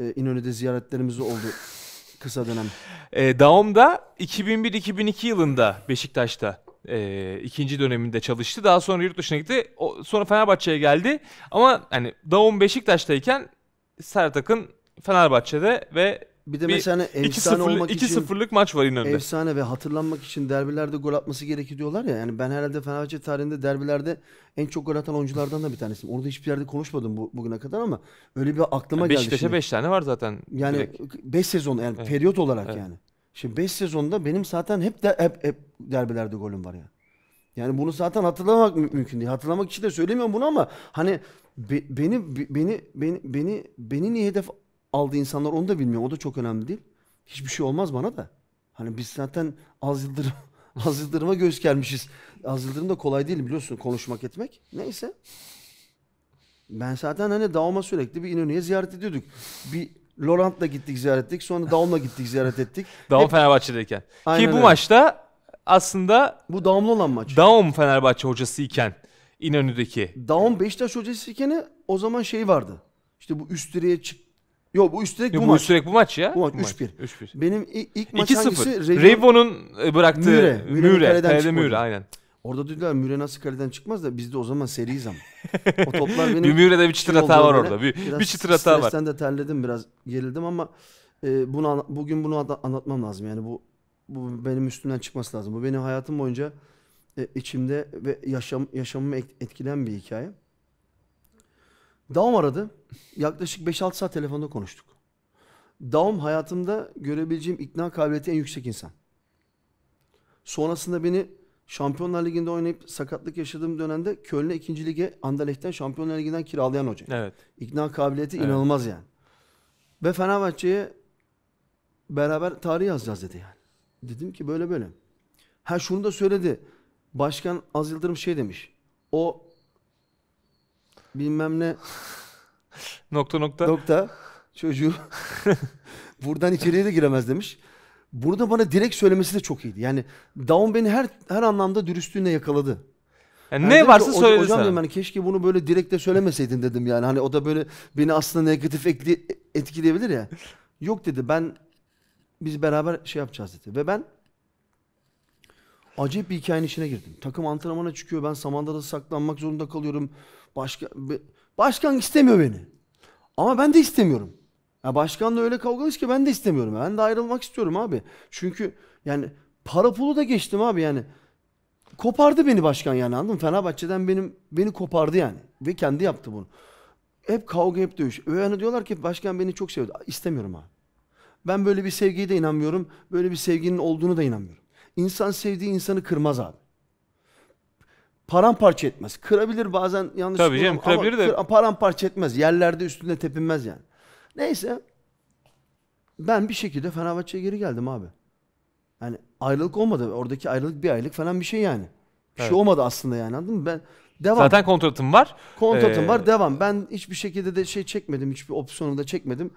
e, İnönü'de ziyaretlerimiz oldu kısa dönem. E, Daum'da 2001-2002 yılında Beşiktaş'ta e, ikinci döneminde çalıştı. Daha sonra yurt dışına gitti. O, sonra Fenerbahçe'ye geldi. Ama hani Daum Beşiktaş'tayken Sertak'ın Fenerbahçe'de ve bir de bir mesela hani efsane olmak için 2-0'lık maç var İnönü'nde. Efsane ve hatırlanmak için derbilerde gol atması gerekir diyorlar ya. Yani ben herhalde Fenerbahçe tarihinde derbilerde en çok gol atan oyunculardan da bir tanesiyim. Orada hiçbir yerde konuşmadım bu, bugüne kadar ama öyle bir aklıma yani geldi. Beşiktaş'a 5 beş tane var zaten. Yani 5 sezon yani evet. periyot olarak evet. yani. Şimdi 5 sezonda benim zaten hep de, hep, hep derbilerde golüm var ya. Yani. yani bunu zaten hatırlamak mümkün değil. Hatırlamak için de söylemiyorum bunu ama hani be, beni, be, beni beni beni beni beni niye hedef aldı insanlar onu da bilmiyorum. O da çok önemli değil. Hiçbir şey olmaz bana da. Hani biz zaten az yıldırım az yıldırıma göz gelmişiz. Az yıldırım da kolay değil biliyorsun konuşmak etmek. Neyse. Ben zaten hani Daum'a sürekli bir İnönü'ye ziyaret ediyorduk. Bir Laurent'la gittik ziyaret ettik. Sonra Daum'la gittik ziyaret ettik. Daum Hep... Fenerbahçe'deyken. Aynen Ki bu öyle. maçta aslında bu Daum'la olan maç. Daum Fenerbahçe hocası iken İnönü'deki. Daum Beşiktaş hocası iken o zaman şey vardı. İşte bu üst direğe çık Yok bu üstelik Yo, bu, bu maç. Üstelik bu maç ya. Bu maç 3-1. 3-1. Benim ilk, ilk maç 2 hangisi? Reyvon'un e, bıraktığı Müre. Müre. Müre. Kaleden Müre aynen. Orada dediler Müre nasıl kaleden çıkmaz da biz de o zaman seriyiz ama. o toplar benim... bir Müre'de bir çıtır şey hata var böyle. orada. Bir, biraz bir çıtır hata var. Sen de terledim biraz gerildim ama e, bunu bugün bunu anlatmam lazım. Yani bu bu benim üstümden çıkması lazım. Bu benim hayatım boyunca e, içimde ve yaşam yaşamımı etkilen bir hikaye. Daum aradı. Yaklaşık 5-6 saat telefonda konuştuk. Daum hayatımda görebileceğim ikna kabiliyeti en yüksek insan. Sonrasında beni Şampiyonlar Ligi'nde oynayıp sakatlık yaşadığım dönemde Köln'e 2. Lig'e Anderlecht'ten Şampiyonlar Ligi'nden kiralayan hoca. Evet. İkna kabiliyeti evet. inanılmaz yani. Ve Fenerbahçe'ye beraber tarih yazacağız dedi yani. Dedim ki böyle böyle. Ha şunu da söyledi. Başkan Az Yıldırım şey demiş. O bilmem ne nokta nokta nokta çocuğu buradan içeriye de giremez demiş. Burada bana direkt söylemesi de çok iyiydi. Yani Daun beni her her anlamda dürüstlüğüne yakaladı. Yani, ne varsa ki, söyledi Hocam sana. dedim hani keşke bunu böyle direkt de söylemeseydin dedim yani. Hani o da böyle beni aslında negatif ekli, etkileyebilir ya. Yok dedi ben biz beraber şey yapacağız dedi. Ve ben acayip bir hikayenin içine girdim. Takım antrenmana çıkıyor. Ben Samanda'da saklanmak zorunda kalıyorum. Başka, başkan istemiyor beni. Ama ben de istemiyorum. Ya başkanla öyle kavgalıyız ki ben de istemiyorum. Ben de ayrılmak istiyorum abi. Çünkü yani para pulu da geçtim abi yani. Kopardı beni başkan yani anladın mı? Fenerbahçe'den benim beni kopardı yani. Ve kendi yaptı bunu. Hep kavga hep dövüş. Öyle diyorlar ki başkan beni çok seviyordu. İstemiyorum abi. Ben böyle bir sevgiye de inanmıyorum. Böyle bir sevginin olduğunu da inanmıyorum. İnsan sevdiği insanı kırmaz abi paramparça etmez. Kırabilir bazen yanlış Tabii canım kırabilir de. Kır, paramparça etmez. Yerlerde üstünde tepinmez yani. Neyse. Ben bir şekilde Fenerbahçe'ye geri geldim abi. Yani ayrılık olmadı. Oradaki ayrılık bir aylık falan bir şey yani. Bir şey evet. şey olmadı aslında yani anladın mı? Ben devam. Zaten kontratım var. Kontratım ee... var devam. Ben hiçbir şekilde de şey çekmedim. Hiçbir opsiyonu da çekmedim.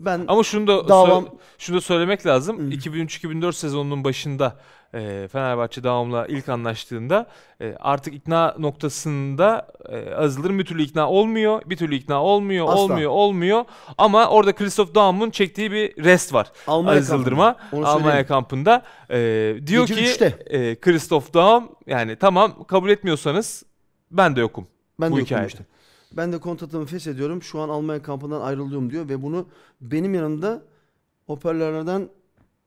Ben Ama şunu da davam... sö- şunu da söylemek lazım. Hmm. 2003-2004 sezonunun başında e, Fenerbahçe Davam'la ilk anlaştığında e, artık ikna noktasında e, Azılır bir türlü ikna olmuyor, bir türlü ikna olmuyor, Asla. olmuyor, olmuyor. Ama orada Christoph Daum'un çektiği bir rest var. Almanya Azıldırma kampında. Almanya kampında. E, diyor Gece ki e, Christoph Daum yani tamam kabul etmiyorsanız ben de yokum. Ben bu de yokum işte. Ben de kontratımı feshediyorum. Şu an Almanya kampından ayrılıyorum diyor ve bunu benim yanımda operörlerden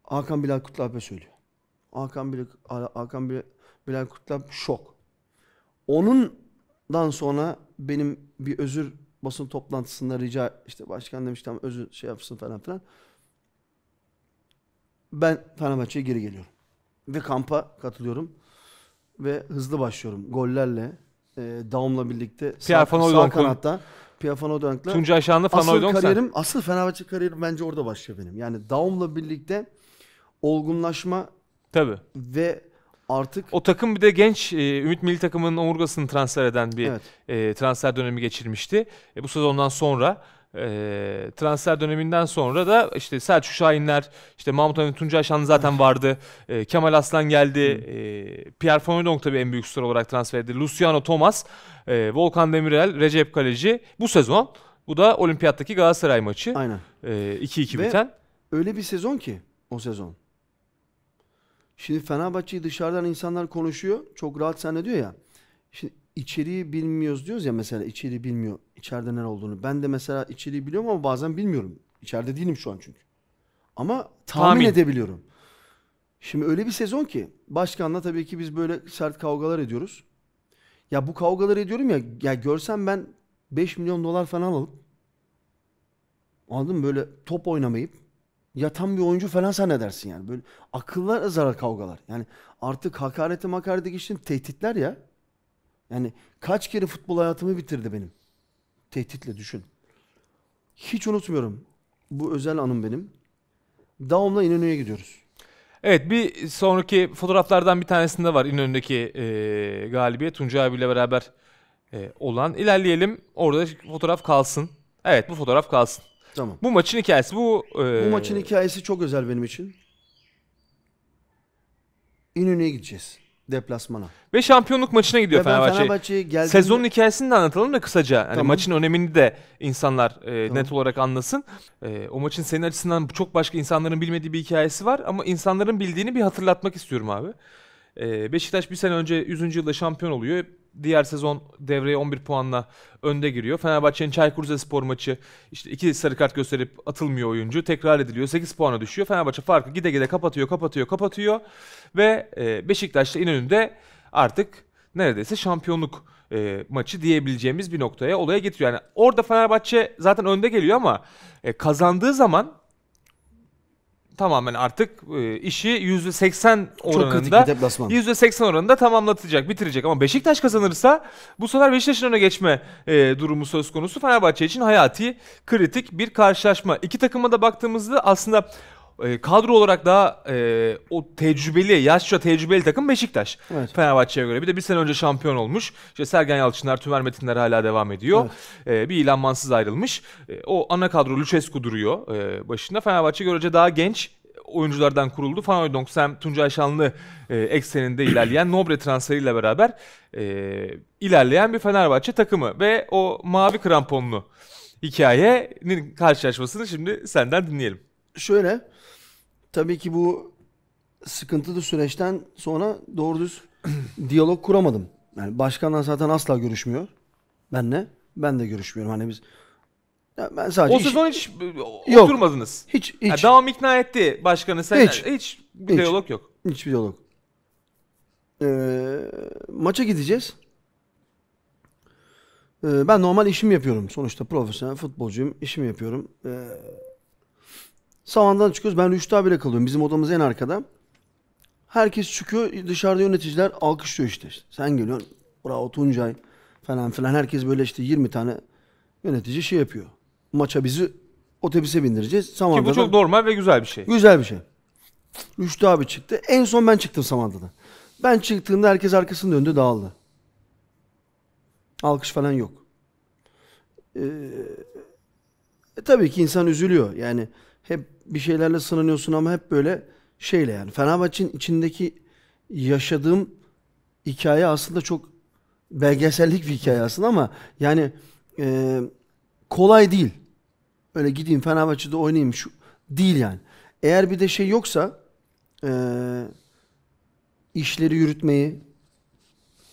Hakan Bilal Kutlap'a söylüyor. Hakan Bilal, Hakan Bilal, Bilal Kutlap şok. Onundan sonra benim bir özür basın toplantısında rica işte başkan demiş tamam özür şey yapsın falan filan. Ben Fenerbahçe'ye geri geliyorum. Ve kampa katılıyorum. Ve hızlı başlıyorum. Gollerle, e, Daum'la birlikte Pierre sağ, Van sağ kanatta. Pierre Van Oydonk'la. Tuncay Şanlı, Van Asıl Oydonk'sa. kariyerim, asıl Fenerbahçe kariyerim bence orada başlıyor benim. Yani Daum'la birlikte olgunlaşma Tabii. ve artık O takım bir de genç e, Ümit Milli takımının omurgasını transfer eden bir Evet. e, transfer dönemi geçirmişti. E, bu sezondan sonra e, transfer döneminden sonra da işte Selçuk Şahinler, işte Mahmut Hamit Tuncay Şanlı zaten vardı. E, Kemal Aslan geldi. E, Pierre Fonedonk tabii en büyük star olarak transfer edildi. Luciano Thomas, e, Volkan Demirel, Recep Kaleci bu sezon. Bu da olimpiyattaki Galatasaray maçı. Aynen. E, 2-2 Ve biten. Öyle bir sezon ki o sezon. Şimdi Fenerbahçe'yi dışarıdan insanlar konuşuyor. Çok rahat sen diyor ya. Şimdi içeriği bilmiyoruz diyoruz ya mesela içeriği bilmiyor. içeride ne olduğunu. Ben de mesela içeriği biliyorum ama bazen bilmiyorum. İçeride değilim şu an çünkü. Ama tahmin, tahmin. edebiliyorum. Şimdi öyle bir sezon ki başkanla tabii ki biz böyle sert kavgalar ediyoruz. Ya bu kavgaları ediyorum ya ya görsem ben 5 milyon dolar falan alıp aldım böyle top oynamayıp yatan bir oyuncu falan zannedersin yani. Böyle akıllar zarar kavgalar. Yani artık hakareti makarete geçtim tehditler ya. Yani kaç kere futbol hayatımı bitirdi benim. Tehditle düşün. Hiç unutmuyorum. Bu özel anım benim. Daum'la İnönü'ye gidiyoruz. Evet bir sonraki fotoğraflardan bir tanesinde var İnönü'ndeki e, galibiyet. Tuncay abiyle beraber e, olan. İlerleyelim orada fotoğraf kalsın. Evet bu fotoğraf kalsın. Tamam. Bu maçın hikayesi bu... E... Bu maçın hikayesi çok özel benim için. İnönü'ye gideceğiz deplasmana. Ve şampiyonluk maçına gidiyor Ve Fenerbahçe. Fenerbahçe'ye Sezonun hikayesini de anlatalım da kısaca. Hani tamam. maçın önemini de insanlar e, tamam. net olarak anlasın. E, o maçın senin açısından çok başka insanların bilmediği bir hikayesi var ama insanların bildiğini bir hatırlatmak istiyorum abi. E, Beşiktaş bir sene önce 100. yılda şampiyon oluyor diğer sezon devreye 11 puanla önde giriyor. Fenerbahçe'nin Çaykur Rizespor maçı işte iki sarı kart gösterip atılmıyor oyuncu. Tekrar ediliyor. 8 puana düşüyor. Fenerbahçe farkı gide gide kapatıyor, kapatıyor, kapatıyor ve e, Beşiktaş'la İnönü'nde artık neredeyse şampiyonluk e, maçı diyebileceğimiz bir noktaya olaya getiriyor. Yani orada Fenerbahçe zaten önde geliyor ama e, kazandığı zaman tamamen artık e, işi %80 oranında %80 oranında tamamlatacak, bitirecek. Ama Beşiktaş kazanırsa bu sefer Beşiktaş'ın öne geçme e, durumu söz konusu. Fenerbahçe için hayati kritik bir karşılaşma. İki takıma da baktığımızda aslında e, kadro olarak daha e, o tecrübeli, yaşça tecrübeli takım Beşiktaş. Evet. Fenerbahçe'ye göre. Bir de bir sene önce şampiyon olmuş. İşte Sergen Yalçınlar, Tümer Metinler hala devam ediyor. Evet. E, bir İlhan Mansız ayrılmış. E, o ana kadro Lucescu duruyor e, başında. Fenerbahçe görece daha genç oyunculardan kuruldu. Fanoy Donksem, Tuncay Şanlı e, ekseninde ilerleyen Nobre transferiyle beraber e, ilerleyen bir Fenerbahçe takımı. Ve o mavi kramponlu hikayenin karşılaşmasını şimdi senden dinleyelim. Şöyle, tabii ki bu sıkıntılı süreçten sonra doğru düz diyalog kuramadım. Yani başkanla zaten asla görüşmüyor. Benle. Ben de görüşmüyorum. Hani biz ya ben sadece o iş... sezon hiç yok. oturmadınız. Hiç hiç. Yani devam ikna etti başkanı sen. Hiç, hiç bir hiç. diyalog yok. Hiçbir diyalog. Ee, maça gideceğiz. Ee, ben normal işimi yapıyorum. Sonuçta profesyonel futbolcuyum. İşimi yapıyorum. Ee, Savandan çıkıyoruz. Ben Rüştü abiyle kalıyorum. Bizim odamız en arkada. Herkes çıkıyor. Dışarıda yöneticiler alkışlıyor işte. Sen geliyorsun. Bravo Tuncay falan filan. Herkes böyle işte 20 tane yönetici şey yapıyor. Maça bizi otobüse bindireceğiz. Samanda'da. Ki bu çok normal ve güzel bir şey. Güzel bir şey. Rüştü abi çıktı. En son ben çıktım Samandada. Ben çıktığımda herkes arkasını döndü dağıldı. Alkış falan yok. Ee, e, tabii ki insan üzülüyor. Yani bir şeylerle sınanıyorsun ama hep böyle şeyle yani. Fenerbahçe'nin içindeki yaşadığım hikaye aslında çok belgesellik bir hikaye aslında ama yani e, kolay değil. Öyle gideyim Fenerbahçe'de oynayayım şu değil yani. Eğer bir de şey yoksa e, işleri yürütmeyi,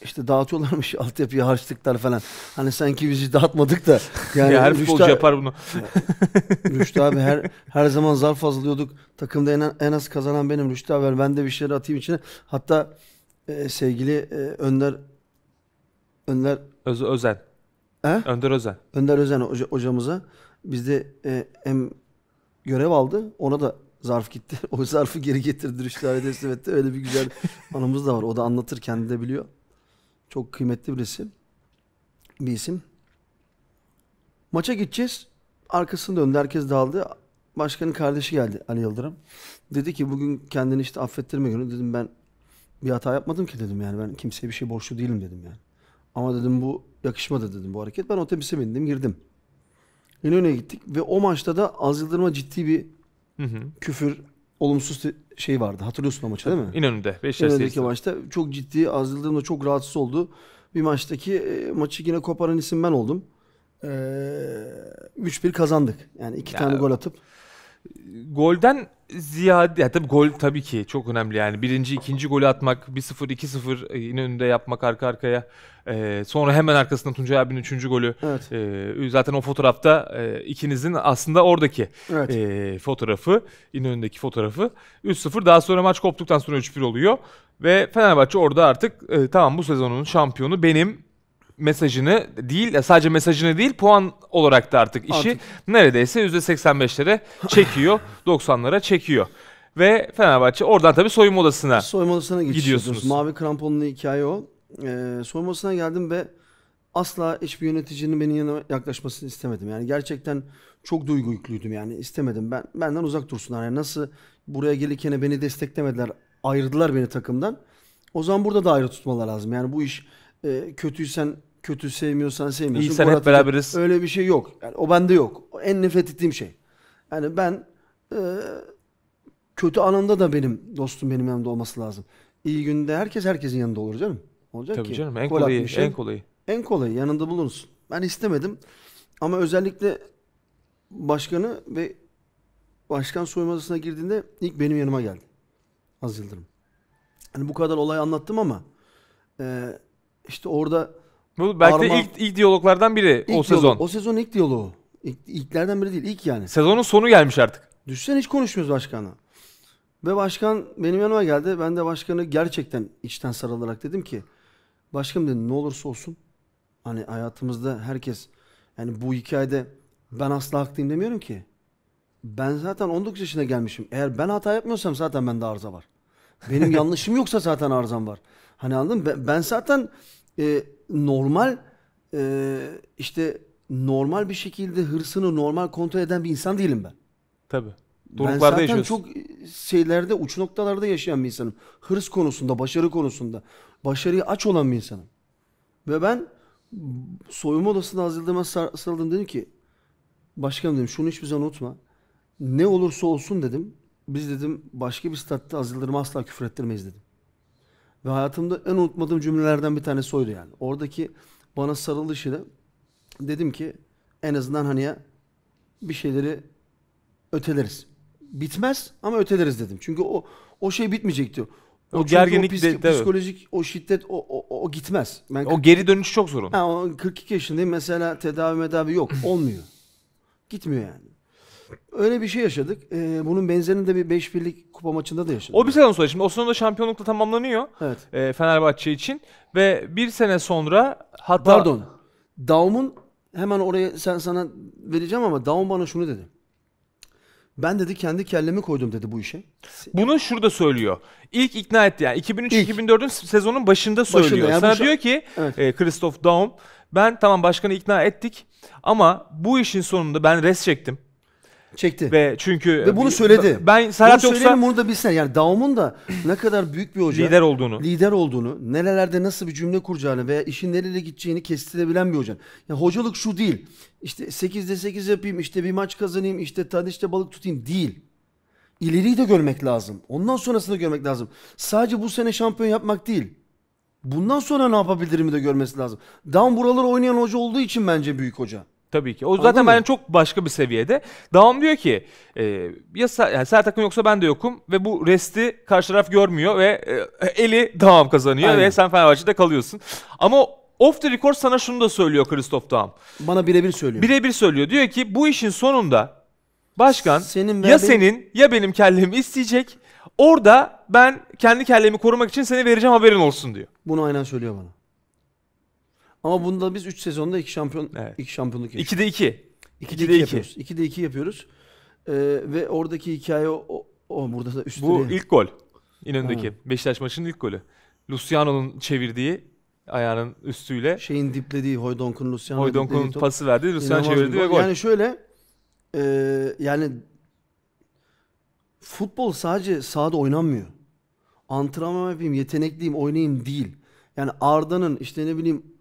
işte dağıtıyorlarmış altyapıyı harçlıklar falan. Hani sanki bizi dağıtmadık da. Yani ya her futbolcu yapar bunu. Rüştü abi her her zaman zarf azalıyorduk. Takımda en, en az kazanan benim Rüştü abi. Ben de bir şeyler atayım içine. Hatta e, sevgili e, Önder Önder Öz, Özen. He? Önder Özen. Önder Özen hoca, hocamıza bizde e, hem görev aldı. Ona da zarf gitti. O zarfı geri getirdi Rüştü abi teslim etti. Öyle bir güzel anımız da var. O da anlatır kendi de biliyor. Çok kıymetli birisi. Bir isim. Maça gideceğiz. Arkasını döndü. Herkes daldı, Başkanın kardeşi geldi Ali Yıldırım. Dedi ki bugün kendini işte affettirme günü. Dedim ben bir hata yapmadım ki dedim yani. Ben kimseye bir şey borçlu değilim dedim yani. Ama dedim bu yakışmadı dedim bu hareket. Ben otobüse bindim girdim. Yine öne gittik ve o maçta da Az Yıldırım'a ciddi bir hı hı. küfür olumsuz şey vardı. Hatırlıyorsun o maçı değil mi? İnönü'nde. Beşiktaş İnönü'deki maçta çok ciddi az Azdildim'de çok rahatsız oldu. Bir maçtaki e, maçı yine koparan isim ben oldum. E, 3-1 kazandık. Yani iki ya, tane gol atıp. Golden ziyade ya tabii gol tabii ki çok önemli yani birinci ikinci golü atmak 1-0 2-0 yine önünde yapmak arka arkaya e, sonra hemen arkasında Tuncay abinin üçüncü golü evet. e, zaten o fotoğrafta e, ikinizin aslında oradaki evet. e, fotoğrafı yine önündeki fotoğrafı 3-0 daha sonra maç koptuktan sonra 3-1 oluyor ve Fenerbahçe orada artık e, tamam bu sezonun şampiyonu benim mesajını değil sadece mesajını değil puan olarak da artık işi artık. neredeyse %85'lere çekiyor 90'lara çekiyor. Ve Fenerbahçe oradan tabii soyunma odasına Soyunma odasına gidiyorsunuz. Mavi kramponlu hikaye o. Ee, soyunma odasına geldim ve asla hiçbir yöneticinin benim yanıma yaklaşmasını istemedim. Yani gerçekten çok duygu yüklüydüm yani istemedim. Ben benden uzak dursunlar. Yani nasıl buraya gelirken beni desteklemediler, ayırdılar beni takımdan. O zaman burada da ayrı tutmalar lazım. Yani bu iş e, kötüysen kötü sevmiyorsan sevmiyorsun. İyiysen hep beraberiz. Öyle bir şey yok. Yani o bende yok. O en nefret ettiğim şey. Yani ben e, kötü anında da benim dostum benim yanımda olması lazım. İyi günde herkes herkesin yanında olur canım. Olacak Tabii ki. canım en Gol kolayı, atmışsın. en kolayı. En kolayı yanında bulunsun. Ben istemedim ama özellikle başkanı ve başkan soymasına girdiğinde ilk benim yanıma geldi. Az Yıldırım. Hani bu kadar olay anlattım ama e, işte orada bu belki Arman, de ilk, ilk diyaloglardan biri ilk o sezon. o sezon ilk diyaloğu. İlk, ilklerden biri değil ilk yani. Sezonun sonu gelmiş artık. Düşsen hiç konuşmuyoruz başkanla. Ve başkan benim yanıma geldi. Ben de başkanı gerçekten içten sarılarak dedim ki başkanım dedim ne olursa olsun hani hayatımızda herkes yani bu hikayede ben asla haklıyım demiyorum ki. Ben zaten 19 yaşına gelmişim. Eğer ben hata yapmıyorsam zaten bende arıza var. Benim yanlışım yoksa zaten arızam var. Hani anladın mı? Ben, ben zaten e, normal e, işte normal bir şekilde hırsını normal kontrol eden bir insan değilim ben. Tabi. Ben zaten yaşıyorsun. çok şeylerde uç noktalarda yaşayan bir insanım. Hırs konusunda, başarı konusunda. başarıyı aç olan bir insanım. Ve ben soyunma odasında hazırladığıma sarıldım dedim ki başkanım dedim şunu hiçbir zaman unutma. Ne olursa olsun dedim. Biz dedim başka bir statta hazırladığıma asla küfür ettirmeyiz dedim. Ve hayatımda en unutmadığım cümlelerden bir tanesi oydu yani. Oradaki bana sarılışı da dedim ki en azından hani ya bir şeyleri öteleriz. Bitmez ama öteleriz dedim. Çünkü o o şey bitmeyecekti. O, o gerginlik o psik- de, psikolojik o şiddet o, o, o gitmez. Ben o geri dönüş çok sorun. Ha, 42 yaşındayım mesela tedavi medavi yok. Olmuyor. Gitmiyor yani. Öyle bir şey yaşadık. Ee, bunun benzerini de bir 5 birlik kupa maçında da yaşadık. O bir sene sonra şimdi o sonunda şampiyonlukla tamamlanıyor. Evet. E, Fenerbahçe için ve bir sene sonra hatta Pardon. Daum'un hemen oraya sen sana vereceğim ama Daum bana şunu dedi. Ben dedi kendi kellemi koydum dedi bu işe. Bunu şurada söylüyor. İlk ikna etti yani 2003-2004'ün sezonun başında söylüyor. Başında, yani Sana şu... diyor ki evet. e, Christoph Daum ben tamam başkanı ikna ettik ama bu işin sonunda ben res çektim. Çekti. Ve çünkü Ve bunu söyledi. Ben Serhat bunu yoksa bunu da bilsinler. Yani Daum'un da ne kadar büyük bir hoca. lider olduğunu. Lider olduğunu, nerelerde nasıl bir cümle kuracağını veya işin nereye gideceğini kestirebilen bir hoca. Yani hocalık şu değil. İşte 8'de 8 yapayım, işte bir maç kazanayım, işte Tadiş'te balık tutayım değil. İleriyi de görmek lazım. Ondan sonrasını da görmek lazım. Sadece bu sene şampiyon yapmak değil. Bundan sonra ne yapabilirimi de görmesi lazım. Daum buraları oynayan hoca olduğu için bence büyük hoca. Tabii ki. O zaten Anladın benden çok başka bir seviyede. Davam diyor ki e, ya Ser, yani Sertak'ın yoksa ben de yokum ve bu resti karşı taraf görmüyor ve e, eli Davam kazanıyor Aynen. ve sen Fenerbahçe'de kalıyorsun. Ama off the record sana şunu da söylüyor Kristof Davam. Bana birebir söylüyor. Birebir söylüyor. Diyor ki bu işin sonunda başkan senin ya benim... senin ya benim kellemi isteyecek. Orada ben kendi kellemi korumak için seni vereceğim haberin olsun diyor. Bunu aynen söylüyor bana. Ama bunda biz 3 sezonda 2 şampiyon evet. iki şampiyonluk yaşıyoruz. 2'de 2. 2'de 2 yapıyoruz. 2'de 2 yapıyoruz. Ee, ve oradaki hikaye o, o burada da üstüne. Bu ilk gol. İnönü'deki ha. Beşiktaş maçının ilk golü. Luciano'nun çevirdiği ayağının üstüyle. Şeyin diplediği Hoydonk'un Luciano Hoydonk'un pası verdi. Luciano çevirdi ve gol. Yani şöyle e, yani futbol sadece sahada oynanmıyor. Antrenman yapayım, yetenekliyim, oynayayım değil. Yani Arda'nın işte ne bileyim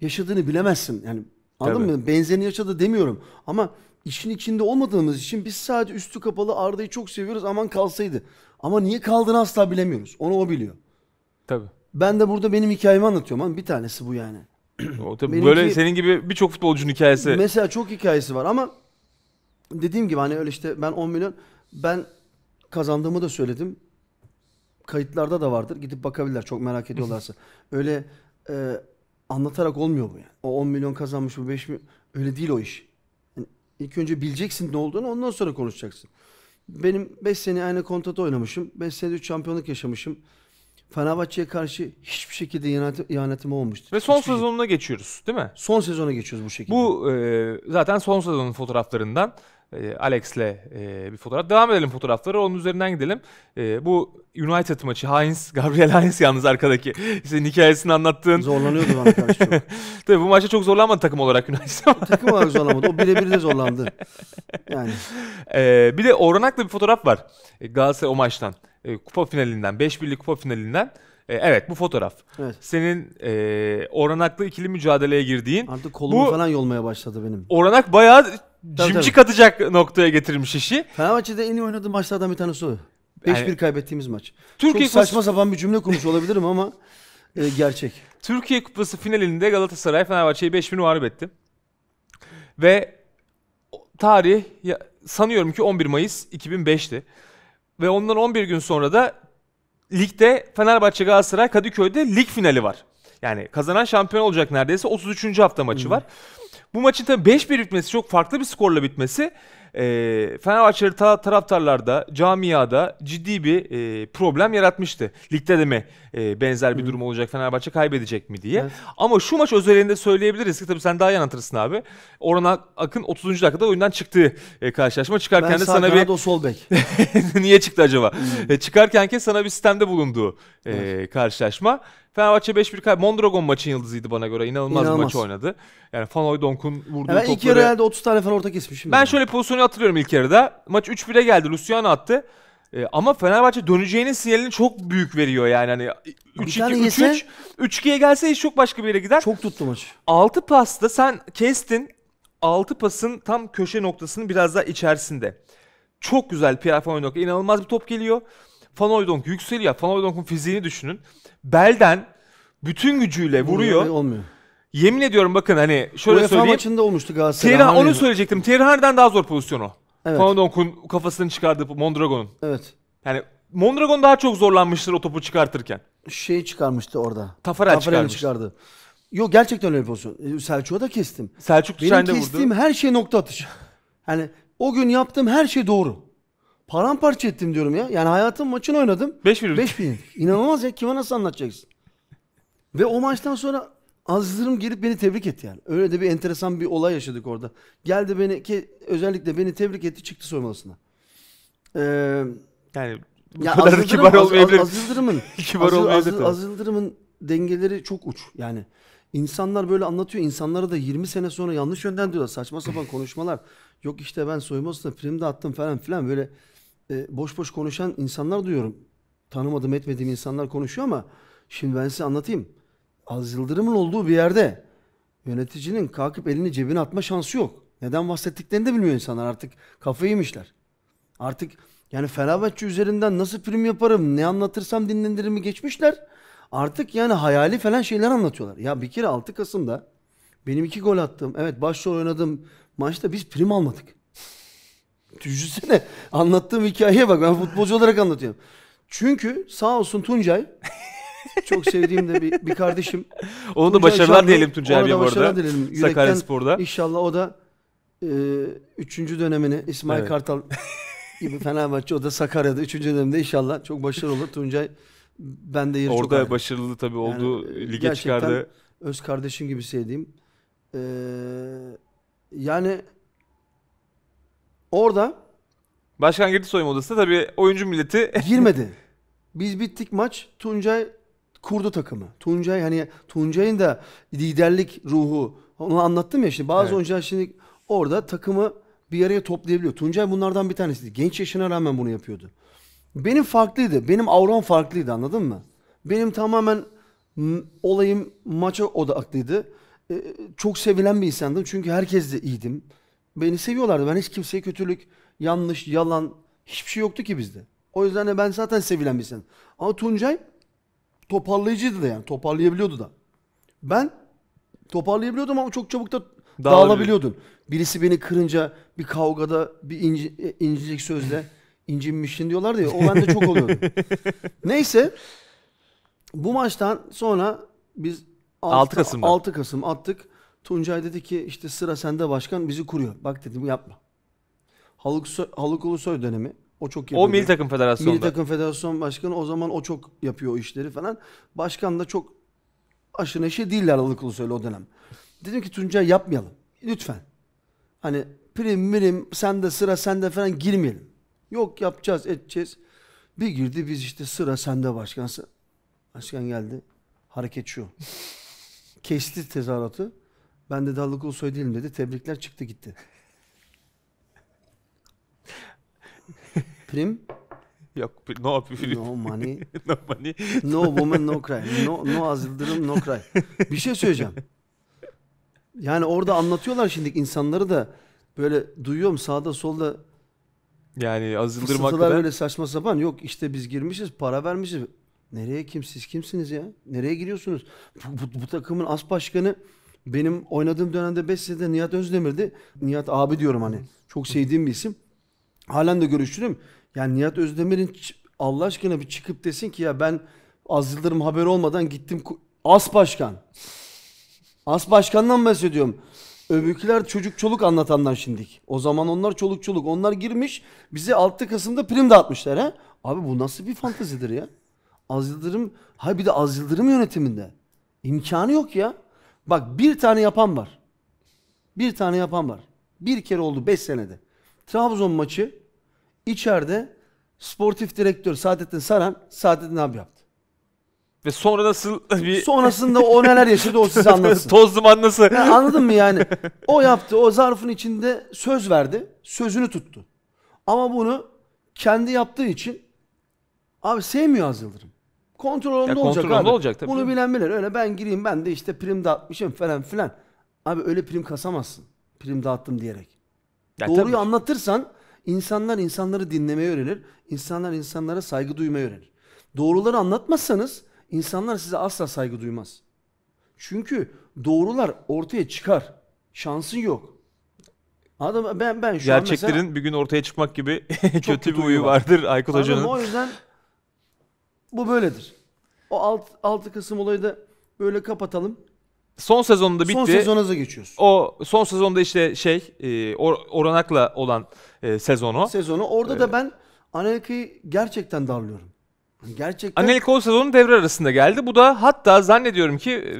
yaşadığını bilemezsin. Yani anladın Tabii. mı? Benzerini yaşadı demiyorum. Ama işin içinde olmadığımız için biz sadece üstü kapalı Arda'yı çok seviyoruz aman kalsaydı. Ama niye kaldığını asla bilemiyoruz. Onu o biliyor. Tabii. Ben de burada benim hikayemi anlatıyorum ama bir tanesi bu yani. o tabii Benimki, böyle senin gibi birçok futbolcunun hikayesi. Mesela çok hikayesi var ama dediğim gibi hani öyle işte ben 10 milyon ben kazandığımı da söyledim. Kayıtlarda da vardır. Gidip bakabilirler çok merak ediyorlarsa. öyle e, anlatarak olmuyor bu yani. O 10 milyon kazanmış bu 5 milyon öyle değil o iş. Yani ilk önce bileceksin ne olduğunu ondan sonra konuşacaksın. Benim 5 sene aynı kontrat oynamışım. 5 sene 3 şampiyonluk yaşamışım. Fenerbahçe'ye karşı hiçbir şekilde ihanet, ihanetim olmamıştır. Ve son hiçbir sezonuna şey. geçiyoruz değil mi? Son sezona geçiyoruz bu şekilde. Bu e, zaten son sezonun fotoğraflarından. Ee, Alex'le e, bir fotoğraf. Devam edelim fotoğrafları. Onun üzerinden gidelim. Ee, bu United maçı. Heinz, Gabriel Heinz yalnız arkadaki. Senin hikayesini anlattığın. Zorlanıyordu bana karşı çok. Tabii bu maçta çok zorlanmadı takım olarak United takım olarak zorlanmadı. O birebir de zorlandı. Yani. Ee, bir de Orhanak'la bir fotoğraf var. E, Galatasaray o maçtan. E, kupa finalinden. 5-1'lik kupa finalinden. E, evet bu fotoğraf. Evet. Senin e, Oranak'la ikili mücadeleye girdiğin. Artık kolumu bu, falan yolmaya başladı benim. Oranak bayağı cimcik atacak noktaya getirmiş işi. Fenerbahçe'de en iyi oynadığı maçlardan bir tanesi o. 5-1 Yani- kaybettiğimiz maç. Türkiye Çok saçma sapan bir cümle kurmuş olabilirim ama e, gerçek. Türkiye Kupası finalinde Galatasaray Fenerbahçe'yi 5-1 mağlup etti. Ve tarih ya- sanıyorum ki 11 Mayıs 2005'ti. Ve ondan 11 gün sonra da ligde Fenerbahçe Galatasaray Kadıköy'de lig finali var. Yani kazanan şampiyon olacak neredeyse 33. hafta maçı var. Bu maçın tabii 5-1 bitmesi çok farklı bir skorla bitmesi e, Fenerbahçeli ta- taraftarlarda, camiada ciddi bir e, problem yaratmıştı. Ligde de mi e, benzer bir durum olacak Fenerbahçe kaybedecek mi diye. Evet. Ama şu maç özelinde söyleyebiliriz ki tabii sen daha iyi anlatırsın abi. Orhan Akın 30. dakikada oyundan çıktı e, karşılaşma çıkarken ben de sana bir... Ben sol bek. Niye çıktı acaba? E, çıkarken ki sana bir sistemde bulundu e, evet. karşılaşma. Fenerbahçe 5-1 kay Mondragon maçın yıldızıydı bana göre. İnanılmaz, İnanılmaz. bir maç oynadı. Yani Fanoy Donk'un vurduğu yani ben topları. ilk yarı herhalde 30 tane falan orta kesmişim. Ben yani. şöyle pozisyonu hatırlıyorum ilk yarıda. Maç 3-1'e geldi. Luciano attı. E, ama Fenerbahçe döneceğinin sinyalini çok büyük veriyor yani. Hani 3-2-3-3 3-2'ye gelse iş çok başka bir yere gider. Çok tuttu maç. 6 pasta sen kestin. 6 pasın tam köşe noktasının biraz daha içerisinde. Çok güzel Pierre Fanoydonk. İnanılmaz bir top geliyor. Fanoydonk yükseliyor. Fanoydonk'un fiziğini düşünün. Belden bütün gücüyle vuruyor. Olmuyor. olmuyor. Yemin ediyorum bakın hani şöyle UEFA söyleyeyim. UEFA maçında olmuştu Galatasaray. Tehran, onu söyleyecektim. Tehran'dan daha zor pozisyonu. Evet. Pandonk'un kafasını çıkardı Mondragon'un. Evet. Yani Mondragon daha çok zorlanmıştır o topu çıkartırken. Şeyi çıkarmıştı orada. Tafarel Tafarel'i çıkarmış. çıkardı. Yok gerçekten öyle bir pozisyon. E, Selçuk'a da kestim. Selçuk Benim Tüçen kestiğim vurdu. her şey nokta atışı. Yani o gün yaptığım her şey doğru. Paramparça ettim diyorum ya. Yani hayatım maçını oynadım. 5 bin. 5 bin. İnanılmaz ya. Kime nasıl anlatacaksın? Ve o maçtan sonra Azdırım gelip beni tebrik et yani. Öyle de bir enteresan bir olay yaşadık orada. Geldi beni ki özellikle beni tebrik etti çıktı soymalısına. Ee, yani bu ya kadar Azdırım, kibar olmayabilir. Az, az, Azdırım'ın kibar olmayabilir. Azdırım'ın dengeleri çok uç. Yani insanlar böyle anlatıyor. İnsanlara da 20 sene sonra yanlış yönden diyorlar. Saçma sapan konuşmalar. Yok işte ben soymalısına prim de attım falan filan böyle e, boş boş konuşan insanlar duyuyorum. tanımadım etmediğim insanlar konuşuyor ama şimdi ben size anlatayım. Az Yıldırım'ın olduğu bir yerde yöneticinin kalkıp elini cebine atma şansı yok. Neden bahsettiklerini de bilmiyor insanlar artık kafayı yemişler. Artık yani Fenerbahçe üzerinden nasıl prim yaparım, ne anlatırsam dinlendirimi geçmişler. Artık yani hayali falan şeyler anlatıyorlar. Ya bir kere 6 Kasım'da benim iki gol attım. evet başrol oynadım. maçta biz prim almadık. Düşünsene anlattığım hikayeye bak ben futbolcu olarak anlatıyorum. Çünkü sağ olsun Tuncay çok sevdiğim de bir, bir kardeşim. Onu da başarılar diyelim Tuncay abiye bu arada. Dilerim. Sakarya Spor'da. İnşallah o da e, üçüncü dönemini İsmail evet. Kartal gibi Fenerbahçe o da Sakarya'da üçüncü dönemde inşallah çok başarılı olur. Tuncay ben de yeri Orada çok ayrı. başarılı tabii oldu. Yani, e, lige çıkardı. öz kardeşim gibi sevdiğim. Ee, yani orada Başkan girdi soyunma odasına tabii oyuncu milleti girmedi. Biz bittik maç. Tuncay kurdu takımı. Tuncay hani Tuncay'ın da liderlik ruhu. Onu anlattım ya şimdi bazı evet. oyuncular şimdi orada takımı bir araya toplayabiliyor. Tuncay bunlardan bir tanesiydi. Genç yaşına rağmen bunu yapıyordu. Benim farklıydı. Benim avram farklıydı anladın mı? Benim tamamen olayım maça odaklıydı. Ee, çok sevilen bir insandım. Çünkü herkes de iyiydim. Beni seviyorlardı. Ben hiç kimseye kötülük, yanlış, yalan hiçbir şey yoktu ki bizde. O yüzden de ben zaten sevilen bir insan. Ama Tuncay toparlayıcıydı da yani toparlayabiliyordu da. Ben toparlayabiliyordum ama çok çabuk da dağılabiliyordun. Birisi beni kırınca bir kavgada bir inci, e, incecik sözle incinmişsin diyorlar ya o bende çok oluyordu. Neyse bu maçtan sonra biz 6, 6 Kasım 6 Kasım attık. Tuncay dedi ki işte sıra sende başkan bizi kuruyor. Bak dedim yapma. Haluk Haluk Ulusoy dönemi o çok yapıyor. O Milli Takım federasyonu, Milli Takım Federasyon Başkanı o zaman o çok yapıyor o işleri falan. Başkan da çok aşı neşe değiller aralıklı söyle o dönem. Dedim ki Tuncay yapmayalım. Lütfen. Hani prim mirim de sıra sende falan girmeyelim. Yok yapacağız edeceğiz. Bir girdi biz işte sıra sende başkansa. Başkan geldi. Hareket şu. Kesti tezahüratı. Ben de Dallıkulu soy değilim dedi. Tebrikler çıktı gitti. Prim. Yok no no money. no money. No woman no cry. No, no az no cry. Bir şey söyleyeceğim. Yani orada anlatıyorlar şimdi insanları da böyle duyuyorum sağda solda yani az yıldırım hakkında. öyle saçma sapan yok işte biz girmişiz para vermişiz. Nereye kim siz kimsiniz ya? Nereye giriyorsunuz? Bu, bu, bu takımın as başkanı benim oynadığım dönemde 5 senede Nihat Özdemir'di. Nihat abi diyorum hani. Çok sevdiğim bir isim. Halen de görüşürüm. Yani Nihat Özdemir'in Allah aşkına bir çıkıp desin ki ya ben Az Yıldırım haber olmadan gittim As Başkan. As Başkan'dan bahsediyorum. Öbürküler çocuk çoluk anlatandan şimdik. O zaman onlar çoluk çoluk. Onlar girmiş bize 6 Kasım'da prim dağıtmışlar ha. Abi bu nasıl bir fantezidir ya? Az Yıldırım, ha bir de Az Yıldırım yönetiminde. İmkanı yok ya. Bak bir tane yapan var. Bir tane yapan var. Bir kere oldu 5 senede. Trabzon maçı içeride sportif direktör Saadettin Saran, Saadettin abi yaptı. Ve sonra nasıl bir... Sonrasında o neler yaşadı o size anlatsın. Toz duman nasıl? Yani anladın mı yani? O yaptı, o zarfın içinde söz verdi, sözünü tuttu. Ama bunu kendi yaptığı için abi sevmiyor Az Yıldırım. Kontrolünde olacak kontrolünde abi. olacak tabii. Bunu bilen bilir. Öyle ben gireyim ben de işte prim dağıtmışım falan filan. Abi öyle prim kasamazsın. Prim dağıttım diyerek. Ya, Doğruyu tabii. anlatırsan İnsanlar insanları dinlemeye öğrenir. İnsanlar insanlara saygı duymayı öğrenir. Doğruları anlatmazsanız insanlar size asla saygı duymaz. Çünkü doğrular ortaya çıkar. Şansın yok. Adam ben ben şu Gerçeklerin mesela, bir gün ortaya çıkmak gibi kötü bir uyu vardır Aykut Anladım, Hoca'nın. O yüzden bu böyledir. O alt 6 Kasım olayı da böyle kapatalım son sezonunda bitti. Son sezonunuza geçiyoruz. O son sezonda işte şey e, Or- Oranak'la olan e, sezonu. Sezonu. Orada da ben Anelka'yı gerçekten darlıyorum. Gerçekten. Anelka o sezonun devre arasında geldi. Bu da hatta zannediyorum ki e,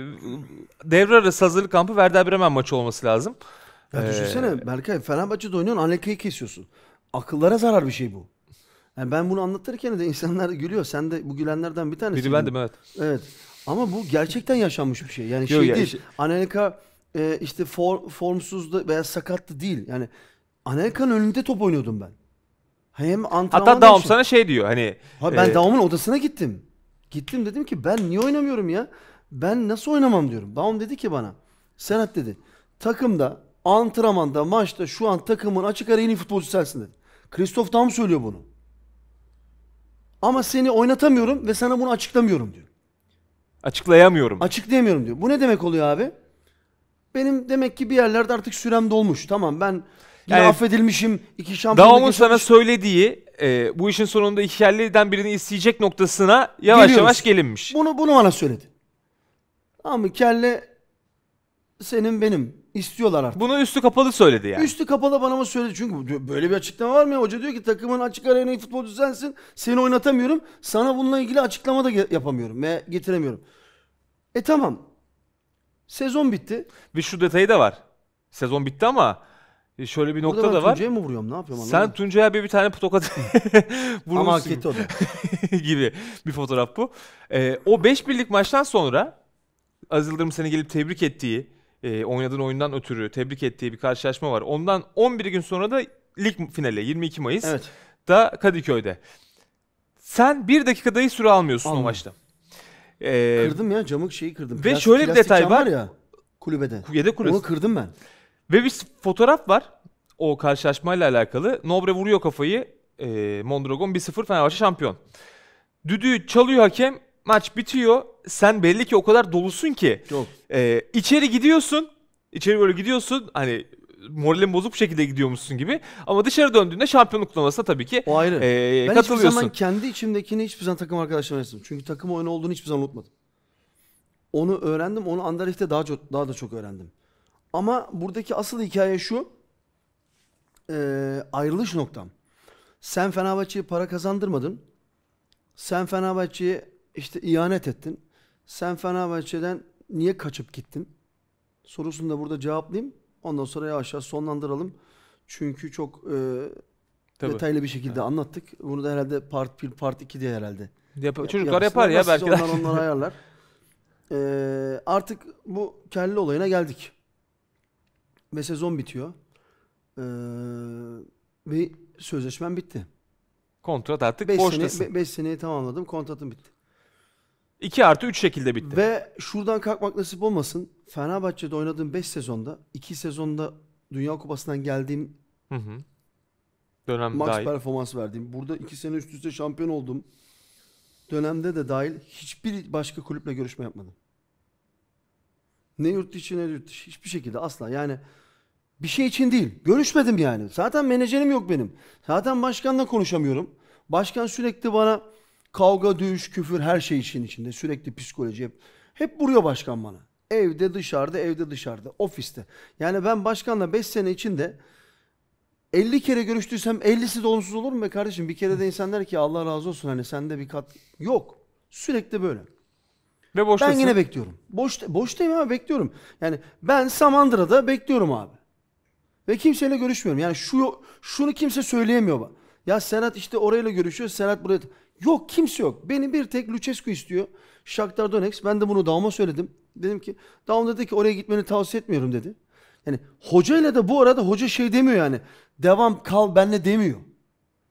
devre arası hazırlık kampı Werder Bremen maçı olması lazım. Ya Ee, düşünsene Berkay Fenerbahçe'de oynuyorsun Anelka'yı kesiyorsun. Akıllara zarar bir şey bu. Yani ben bunu anlatırken de insanlar gülüyor. Sen de bu gülenlerden bir tanesin. Biri bendim evet. Evet. Ama bu gerçekten yaşanmış bir şey. Yani Yok şey ya, değil. Işte... Anelka e, işte for, da veya sakattı değil. Yani Anelka'nın önünde top oynuyordum ben. Hem antrenman Hatta Daum sana şey diyor hani. Ha, ben e... Daum'un odasına gittim. Gittim dedim ki ben niye oynamıyorum ya? Ben nasıl oynamam diyorum. Daum dedi ki bana. Senat dedi. Takımda, antrenmanda, maçta şu an takımın açık ara en iyi futbolcu sensin dedi. Christoph Daum söylüyor bunu. Ama seni oynatamıyorum ve sana bunu açıklamıyorum diyor. Açıklayamıyorum. Açıklayamıyorum diyor. Bu ne demek oluyor abi? Benim demek ki bir yerlerde artık sürem dolmuş. Tamam ben yine Yani- affedilmişim. İki şampiyonluk Daum'un yaşamış- sana söylediği e, bu işin sonunda iki birini isteyecek noktasına yavaş Geliyoruz. yavaş gelinmiş. Bunu bunu bana söyledi. Tamam mı? Kelle senin benim istiyorlar artık. Bunu üstü kapalı söyledi yani. Üstü kapalı bana mı söyledi? Çünkü böyle bir açıklama var mı Hoca diyor ki takımın açık ara en iyi futbolcu sensin. Seni oynatamıyorum. Sana bununla ilgili açıklama da yapamıyorum ve getiremiyorum. E tamam. Sezon bitti. Ve şu detayı da var. Sezon bitti ama e, şöyle bir nokta da var. Tuncay'a mı vuruyorum ne yapıyorum Sen Tuncay'a bir, bir tane tokat vurmuşsun. Ama hak o da. gibi bir fotoğraf bu. Ee, o 5 birlik maçtan sonra Aziz Yıldırım seni gelip tebrik ettiği, e, oynadığın oyundan ötürü tebrik ettiği bir karşılaşma var. Ondan 11 gün sonra da lig finali 22 Mayıs evet. da Kadıköy'de. Sen bir dakikada dakikadayı süre almıyorsun Anladım. o maçta. Ee, kırdım ya camı şeyi kırdım. Ve plastik, şöyle bir detay var. var ya kulübede. Yedek kulübesi. Onu kırdım ben. Ve bir fotoğraf var o karşılaşmayla alakalı. Nobre vuruyor kafayı. E, Mondragon 1-0 Fenerbahçe şampiyon. Düdüğü çalıyor hakem. Maç bitiyor. Sen belli ki o kadar dolusun ki. Çok. E, içeri gidiyorsun. İçeri böyle gidiyorsun. Hani moralin bozuk şekilde gidiyormuşsun gibi. Ama dışarı döndüğünde şampiyonluk kutlamasına tabii ki o ayrı. E, ben katılıyorsun. hiçbir zaman kendi içimdekini hiçbir zaman takım arkadaşlarıma yazdım. Çünkü takım oyunu olduğunu hiçbir zaman unutmadım. Onu öğrendim. Onu Anderlecht'te daha çok daha da çok öğrendim. Ama buradaki asıl hikaye şu. E, ayrılış noktam. Sen Fenerbahçe'ye para kazandırmadın. Sen Fenerbahçe'ye işte ihanet ettin. Sen Fenerbahçe'den niye kaçıp gittin? Sorusunu da burada cevaplayayım. Ondan sonra yavaş yavaş sonlandıralım. Çünkü çok e, Tabii. detaylı bir şekilde evet. anlattık. Bunu da herhalde part 1, part 2 diye herhalde. Yap Çocuklar yapar ya belki. Onlar onlar ayarlar. Ee, artık bu kelli olayına geldik. Ve sezon bitiyor. Ee, ve sözleşmem bitti. Kontrat artık beş boştasın. 5 sene, seneyi tamamladım. Kontratım bitti. 2 artı 3 şekilde bitti. Ve şuradan kalkmak nasip olmasın. Fenerbahçe'de oynadığım 5 sezonda, 2 sezonda Dünya Kupası'ndan geldiğim Hı hı. Dönem max dahil. performans verdiğim, burada 2 sene üst üste şampiyon oldum. Dönemde de dahil hiçbir başka kulüple görüşme yapmadım. Ne yurt içi ne yurt dışı. Hiçbir şekilde asla. Yani bir şey için değil. Görüşmedim yani. Zaten menajerim yok benim. Zaten başkanla konuşamıyorum. Başkan sürekli bana Kavga, dövüş, küfür her şey için içinde. Sürekli psikoloji hep. Hep vuruyor başkan bana. Evde dışarıda, evde dışarıda, ofiste. Yani ben başkanla 5 sene içinde 50 kere görüştüysem 50'si de onsuz olur mu be kardeşim? Bir kere de insanlar ki Allah razı olsun hani sende bir kat yok. Sürekli böyle. Ve boştasın. Ben yine bekliyorum. Boş, boştayım ama bekliyorum. Yani ben Samandıra'da bekliyorum abi. Ve kimseyle görüşmüyorum. Yani şu şunu kimse söyleyemiyor bana. Ya Serhat işte orayla görüşüyor, Serhat buraya. Yok kimse yok. Beni bir tek Lucescu istiyor. Shakhtar Donetsk. Ben de bunu Daum'a söyledim. Dedim ki Daum dedi ki oraya gitmeni tavsiye etmiyorum dedi. Yani hocayla da bu arada hoca şey demiyor yani. Devam kal benle demiyor.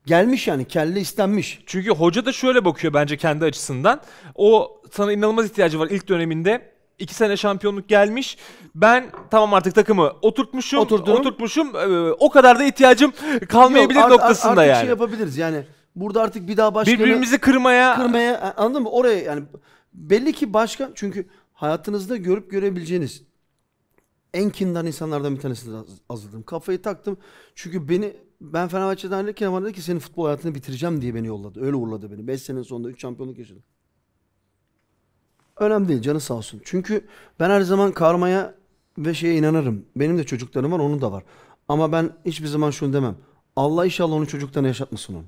Gelmiş yani kelle istenmiş. Çünkü hoca da şöyle bakıyor bence kendi açısından. O sana inanılmaz ihtiyacı var ilk döneminde. İki sene şampiyonluk gelmiş. Ben tamam artık takımı oturtmuşum. Oturdum. Oturtmuşum. Ee, o kadar da ihtiyacım kalmayabilir Yok, art, noktasında art, artık yani. Şey yapabiliriz yani Burada artık bir daha başka Birbirimizi kırmaya... Kırmaya e, anladın mı? Oraya yani belli ki başka çünkü hayatınızda görüp görebileceğiniz en kindar insanlardan bir tanesini azladım. Kafayı taktım. Çünkü beni ben Fenerbahçe'den ayrılırken bana dedi ki senin futbol hayatını bitireceğim diye beni yolladı. Öyle uğurladı beni. 5 senenin sonunda 3 şampiyonluk yaşadım. Önemli değil canı sağ olsun. Çünkü ben her zaman karmaya ve şeye inanırım. Benim de çocuklarım var onun da var. Ama ben hiçbir zaman şunu demem. Allah inşallah onun çocuklarına yaşatmasın onu.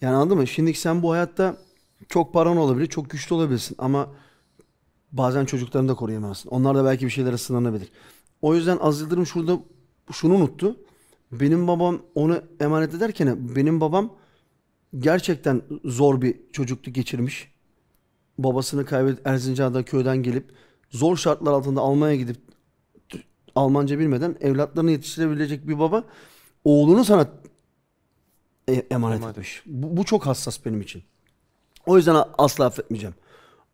Yani anladın mı? Şimdi sen bu hayatta çok paran olabilir, çok güçlü olabilirsin ama bazen çocuklarını da koruyamazsın. Onlar da belki bir şeylere sınanabilir. O yüzden Az Yıldırım şurada şunu unuttu. Benim babam onu emanet ederken benim babam gerçekten zor bir çocukluk geçirmiş. Babasını kaybedip Erzincan'da köyden gelip zor şartlar altında Almanya'ya gidip Almanca bilmeden evlatlarını yetiştirebilecek bir baba oğlunu sana e, emanet, emanet. etmiş. Bu, bu çok hassas benim için. O yüzden asla affetmeyeceğim.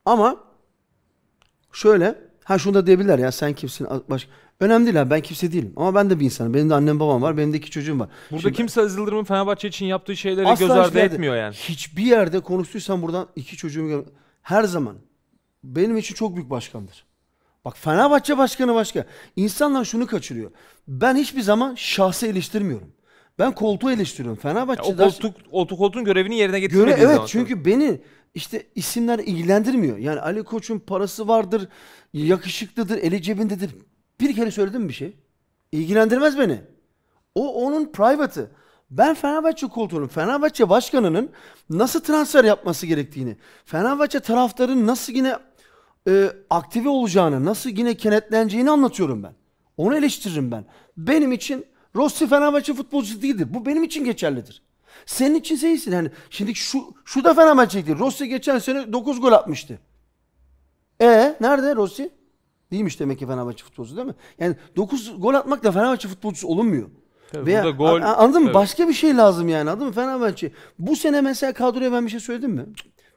Ama şöyle, ha şunu da diyebilirler ya sen kimsin? Baş... Önemli değil abi ben kimse değilim. Ama ben de bir insanım. Benim de annem babam var. Benim de iki çocuğum var. Burada Şimdi, kimse Aziz Yıldırım'ın Fenerbahçe için yaptığı şeyleri göz ardı yerde, etmiyor yani. Hiçbir yerde konuştuysam buradan iki çocuğumu gör... Her zaman benim için çok büyük başkandır. Bak Fenerbahçe başkanı başka. İnsanlar şunu kaçırıyor. Ben hiçbir zaman şahsı eleştirmiyorum. Ben koltuğu eleştiriyorum. Fenerbahçe o koltuk, o koltuğun görevini yerine getirmediği göre, Evet zaman. çünkü beni işte isimler ilgilendirmiyor. Yani Ali Koç'un parası vardır, yakışıklıdır, eli cebindedir. Bir kere söyledim bir şey. İlgilendirmez beni. O onun private'ı. Ben Fenerbahçe koltuğunun, Fenerbahçe başkanının nasıl transfer yapması gerektiğini, Fenerbahçe taraftarının nasıl yine e, aktive olacağını, nasıl yine kenetleneceğini anlatıyorum ben. Onu eleştiririm ben. Benim için Rossi Fenerbahçe futbolcusu değildir. Bu benim için geçerlidir. Senin için iyisin. Yani şimdi şu şu da Fenerbahçe'ydi. Rossi geçen sene 9 gol atmıştı. E nerede Rossi? Değilmiş demek ki Fenerbahçe futbolcusu değil mi? Yani 9 gol atmak da Fenerbahçe futbolcusu olunmuyor. Tabii Veya, gol, anladın mı? Evet. Başka bir şey lazım yani anladın mı Fenerbahçe? Bu sene mesela kadroya ben bir şey söyledim mi?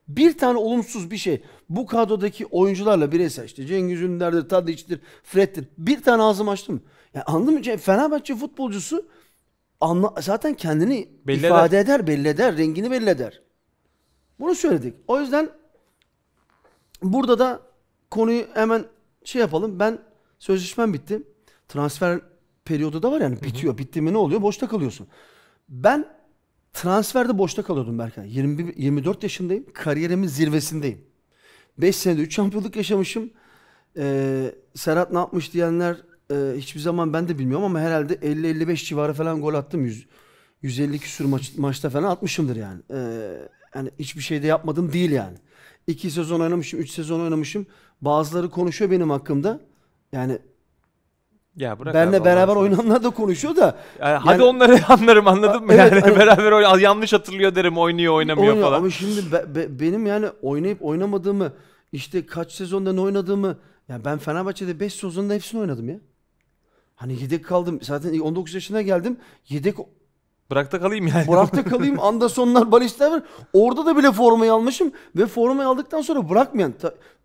Bir tane olumsuz bir şey bu kadrodaki oyuncularla bireysel işte Cengiz Ünder'dir, Tadiç'tir, Fred'dir. Bir tane ağzımı açtım. Yani e, anladın mı? Fenerbahçe futbolcusu anla, zaten kendini belli ifade eder. eder, belli eder, rengini belli eder. Bunu söyledik. O yüzden burada da konuyu hemen şey yapalım. Ben sözleşmem bitti. Transfer periyodu da var yani bitiyor. Bitti mi ne oluyor? Boşta kalıyorsun. Ben transferde boşta kalıyordum Berkay. 21, 24 yaşındayım. Kariyerimin zirvesindeyim. 5 senede 3 şampiyonluk yaşamışım. Ee, Serhat ne yapmış diyenler e, hiçbir zaman ben de bilmiyorum ama herhalde 50-55 civarı falan gol attım. 100, 150 küsur maç, maçta falan atmışımdır yani. E, yani hiçbir şey de yapmadım değil yani. İki sezon oynamışım, üç sezon oynamışım. Bazıları konuşuyor benim hakkımda. Yani ya bırak Benle abi, beraber oynananlar da konuşuyor da. Yani, yani, hadi onları anlarım anladın mı? Evet, yani hani, beraber oyn- yanlış hatırlıyor derim oynuyor oynamıyor oynuyor, falan. Ama şimdi be, be, benim yani oynayıp oynamadığımı işte kaç sezonda ne oynadığımı yani ben Fenerbahçe'de 5 sezonda hepsini oynadım ya. Hani yedek kaldım. Zaten 19 yaşına geldim. Yedek bırak da kalayım yani. da kalayım. Andersonlar, Balistler var. Orada da bile formayı almışım. Ve formayı aldıktan sonra bırakmayan.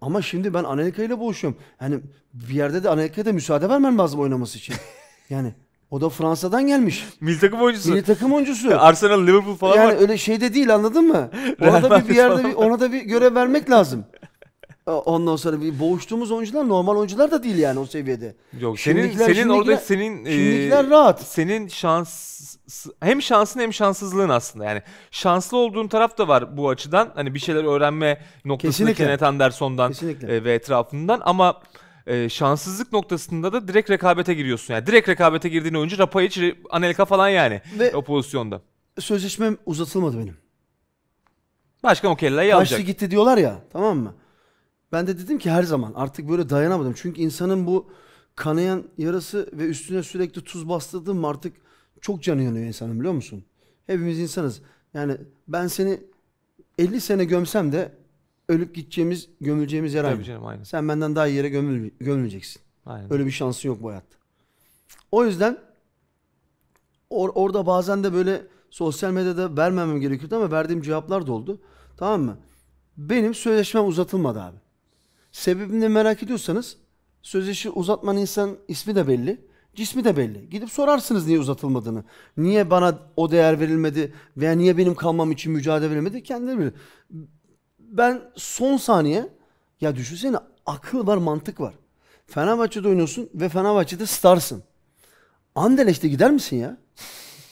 Ama şimdi ben Anelka ile boğuşuyorum. Yani bir yerde de Anelka'ya da müsaade vermem lazım oynaması için. Yani o da Fransa'dan gelmiş. Milli takım oyuncusu. Milli takım oyuncusu. Arsenal, Liverpool falan Yani var. öyle şey de değil anladın mı? Ona da bir, bir yerde bir, ona da bir görev vermek lazım. Ondan sonra bir boğuştuğumuz oyuncular normal oyuncular da değil yani o seviyede. Yok senin senin orada senin e, şimdikiler e, rahat. Senin şans hem şansın hem şanssızlığın aslında yani. Şanslı olduğun taraf da var bu açıdan. Hani bir şeyler öğrenme noktasında Kesinlikle. Kenneth Anderson'dan E, ve etrafından ama e, şanssızlık noktasında da direkt rekabete giriyorsun. Yani direkt rekabete girdiğin oyuncu Rapayic, Anelka falan yani ve o pozisyonda. Sözleşmem uzatılmadı benim. Başkan Okella'yı alacak. Kaçtı gitti diyorlar ya tamam mı? Ben de dedim ki her zaman artık böyle dayanamadım. Çünkü insanın bu kanayan yarası ve üstüne sürekli tuz bastırdığım artık çok canı yanıyor insanın biliyor musun? Hepimiz insanız. Yani ben seni 50 sene gömsem de ölüp gideceğimiz, gömüleceğimiz yer aynı. canım, aynı. Sen benden daha iyi yere gömül, gömüleceksin. Aynen. Öyle bir şansın yok bu hayatta. O yüzden or, orada bazen de böyle sosyal medyada vermemem gerekiyordu ama verdiğim cevaplar da oldu. Tamam mı? Benim sözleşmem uzatılmadı abi. Sebebini merak ediyorsanız sözleşi uzatman insan ismi de belli, cismi de belli. Gidip sorarsınız niye uzatılmadığını. Niye bana o değer verilmedi veya niye benim kalmam için mücadele verilmedi kendileri bilir. Ben son saniye ya düşünsene akıl var mantık var. Fenerbahçe'de oynuyorsun ve Fenerbahçe'de starsın. Anderlecht'e gider misin ya?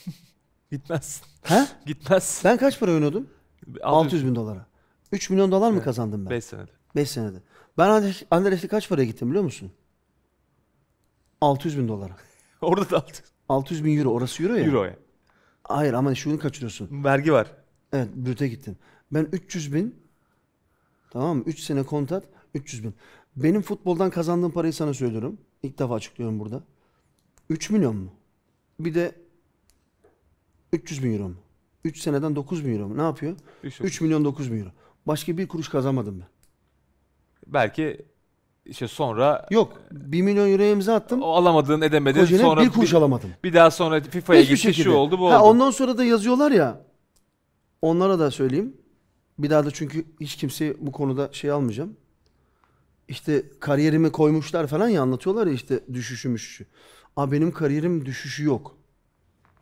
Gitmez. He? Gitmez. Ben kaç para oynuyordum? 600 bin dolara. 3 milyon dolar mı kazandım ben? 5 senede. 5 senede. Ben Anderlecht'e kaç paraya gittim biliyor musun? 600 bin dolara. Orada da 600. 600 bin euro. Orası euro ya. Euro ya. Hayır ama şunu kaçırıyorsun. Vergi var. Evet brüte gittim. Ben 300 bin tamam mı? 3 sene kontrat 300 bin. Benim futboldan kazandığım parayı sana söylüyorum. İlk defa açıklıyorum burada. 3 milyon mu? Bir de 300 bin euro mu? 3 seneden 9 bin euro mu? Ne yapıyor? 3, 3 milyon 9 bin euro. Başka bir kuruş kazanmadım ben belki işte sonra Yok 1 milyon euroya imza attım. o alamadığın edemedin Kojene sonra bir kuruş alamadım. bir daha sonra FIFA'ya gitti şekilde. şu oldu bu oldu. ondan sonra da yazıyorlar ya. Onlara da söyleyeyim. Bir daha da çünkü hiç kimseye bu konuda şey almayacağım. İşte kariyerimi koymuşlar falan ya anlatıyorlar ya işte düşüşü müşüşü. Aa benim kariyerim düşüşü yok.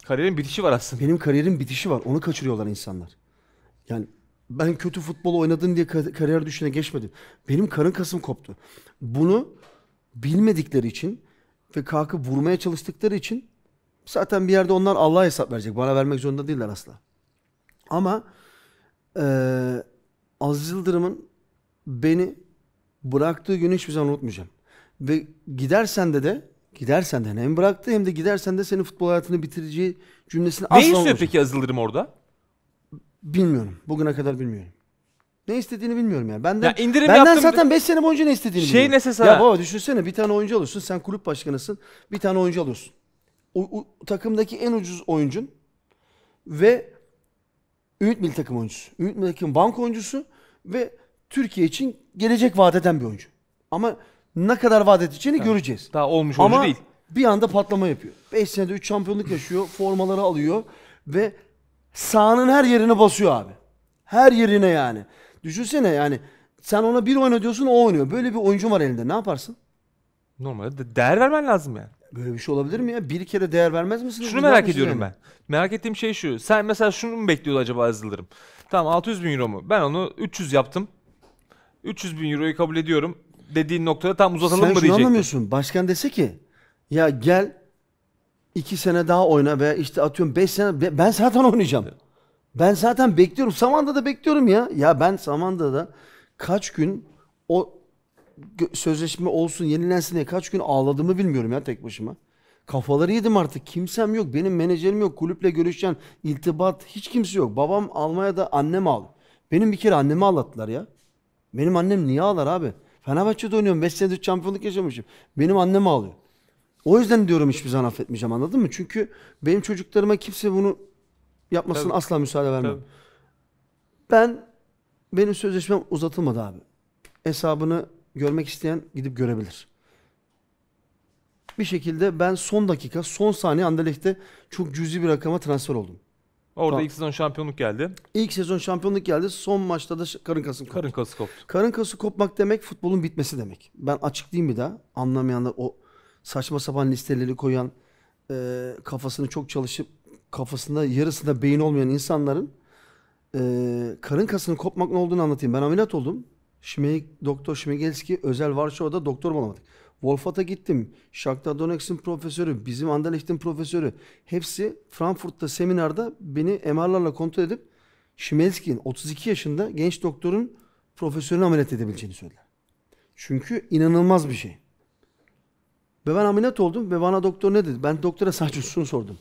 Kariyerin bitişi var aslında. Benim kariyerim bitişi var. Onu kaçırıyorlar insanlar. Yani ben kötü futbol oynadın diye kariyer düşüne geçmedim. Benim karın kasım koptu. Bunu bilmedikleri için ve kalkıp vurmaya çalıştıkları için zaten bir yerde onlar Allah'a hesap verecek. Bana vermek zorunda değiller asla. Ama e, Aziz Yıldırım'ın beni bıraktığı günü hiçbir zaman unutmayacağım. Ve gidersen de de gidersen de hem bıraktı hem de gidersen de senin futbol hayatını bitireceği cümlesini ne asla Ne istiyor peki Aziz Yıldırım orada? Bilmiyorum. Bugüne kadar bilmiyorum. Ne istediğini bilmiyorum yani. Benden, ya indirim benden zaten 5 sene boyunca ne istediğini şey bilmiyorum. Şey ne Ya baba düşünsene bir tane oyuncu alıyorsun. Sen kulüp başkanısın. Bir tane oyuncu alıyorsun. O, o, takımdaki en ucuz oyuncun ve Ümit Milli Takım oyuncusu. Ümit Milli Takım bank oyuncusu ve Türkiye için gelecek vaat eden bir oyuncu. Ama ne kadar vaat edeceğini evet. göreceğiz. Daha olmuş oyuncu Ama değil. bir anda patlama yapıyor. 5 senede 3 şampiyonluk yaşıyor. formaları alıyor ve Sağının her yerine basıyor abi. Her yerine yani. Düşünsene yani sen ona bir oyna diyorsun o oynuyor. Böyle bir oyuncu var elinde ne yaparsın? Normalde değer vermen lazım yani. Böyle bir şey olabilir mi ya? Bir kere değer vermez misin? Şunu Ne merak şey ediyorum yani? ben. Merak ettiğim şey şu. Sen mesela şunu mu bekliyordu acaba Aziz Tamam 600 bin euro mu? Ben onu 300 yaptım. 300 bin euroyu kabul ediyorum. Dediğin noktada tam uzatalım Sen mı şunu diyecektim. anlamıyorsun. Başkan dese ki ya gel iki sene daha oyna veya işte atıyorum beş sene ben zaten oynayacağım. Ben zaten bekliyorum. Samanda'da bekliyorum ya. Ya ben Samanda'da kaç gün o sözleşme olsun yenilensin diye kaç gün ağladığımı bilmiyorum ya tek başıma. Kafaları yedim artık. Kimsem yok. Benim menajerim yok. Kulüple görüşen iltibat hiç kimse yok. Babam almaya da, annem al. Benim bir kere annemi ağlattılar ya. Benim annem niye ağlar abi? Fenerbahçe'de oynuyorum. 5 senedir şampiyonluk yaşamışım. Benim annem ağlıyor. O yüzden diyorum hiçbir zaman affetmeyeceğim anladın mı? Çünkü benim çocuklarıma kimse bunu yapmasına Tabii. asla müsaade vermem. Tabii. Ben benim sözleşmem uzatılmadı abi. Hesabını görmek isteyen gidip görebilir. Bir şekilde ben son dakika, son saniye Anderlecht'te çok cüzi bir rakama transfer oldum. Orada tamam. ilk sezon şampiyonluk geldi. İlk sezon şampiyonluk geldi. Son maçta da karın kası koptu. Karın kası koptu. Karın kası kopmak demek futbolun bitmesi demek. Ben açıklayayım bir daha. Anlamayanlar o saçma sapan listeleri koyan, e, kafasını çok çalışıp kafasında yarısında beyin olmayan insanların e, karın kasının kopmak ne olduğunu anlatayım. Ben ameliyat oldum. Şimey, Doktor Şimegelski özel Varşova'da doktor bulamadık. Wolfat'a gittim. Shakhtar Donetsk'in profesörü, bizim Anderlecht'in profesörü. Hepsi Frankfurt'ta seminerde beni MR'larla kontrol edip Şimelski'nin 32 yaşında genç doktorun profesörünü ameliyat edebileceğini söylediler. Çünkü inanılmaz bir şey. Ve ben ameliyat oldum ve bana doktor ne dedi? Ben doktora sadece şunu sordum.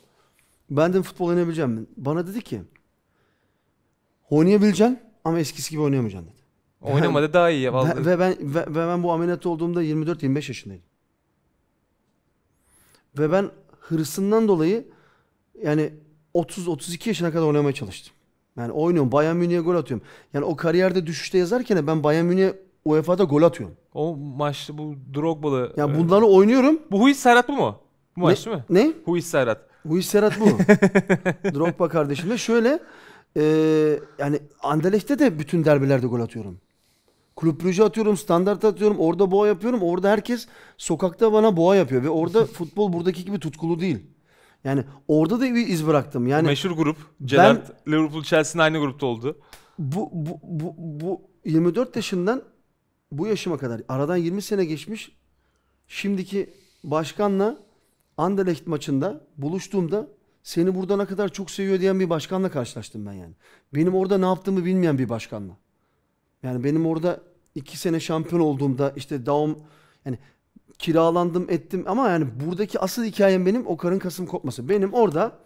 Ben dedim futbol oynayabileceğim mi? Bana dedi ki oynayabileceksin ama eskisi gibi oynayamayacaksın dedi. Oynamadı daha iyi. Ya, ve, ve, ben, ve, ve ben bu ameliyat olduğumda 24-25 yaşındaydım. Ve ben hırsından dolayı yani 30-32 yaşına kadar oynamaya çalıştım. Yani oynuyorum. Bayern Münih'e gol atıyorum. Yani o kariyerde düşüşte yazarken ben Bayern Münih'e UEFA'da gol atıyorsun. O maçta bu Drogba'lı. Ya e, bunları oynuyorum. Bu Huis Serhat bu mu? Bu ne, maç değil mi? Ne? Huis Serhat. Huis Serhat bu. Drogba kardeşimle şöyle e, yani Anderlecht'te de bütün derbilerde gol atıyorum. Kulüp Brugge atıyorum, standart atıyorum, orada boğa yapıyorum. Orada herkes sokakta bana boğa yapıyor ve orada futbol buradaki gibi tutkulu değil. Yani orada da bir iz bıraktım. Yani meşhur grup. Gerard, Liverpool, Chelsea'nin aynı grupta oldu. Bu, bu, bu, bu 24 yaşından bu yaşıma kadar aradan 20 sene geçmiş şimdiki başkanla Anderlecht maçında buluştuğumda seni burada ne kadar çok seviyor diyen bir başkanla karşılaştım ben yani. Benim orada ne yaptığımı bilmeyen bir başkanla. Yani benim orada iki sene şampiyon olduğumda işte Daum yani kiralandım ettim ama yani buradaki asıl hikayem benim o karın kasım kopması. Benim orada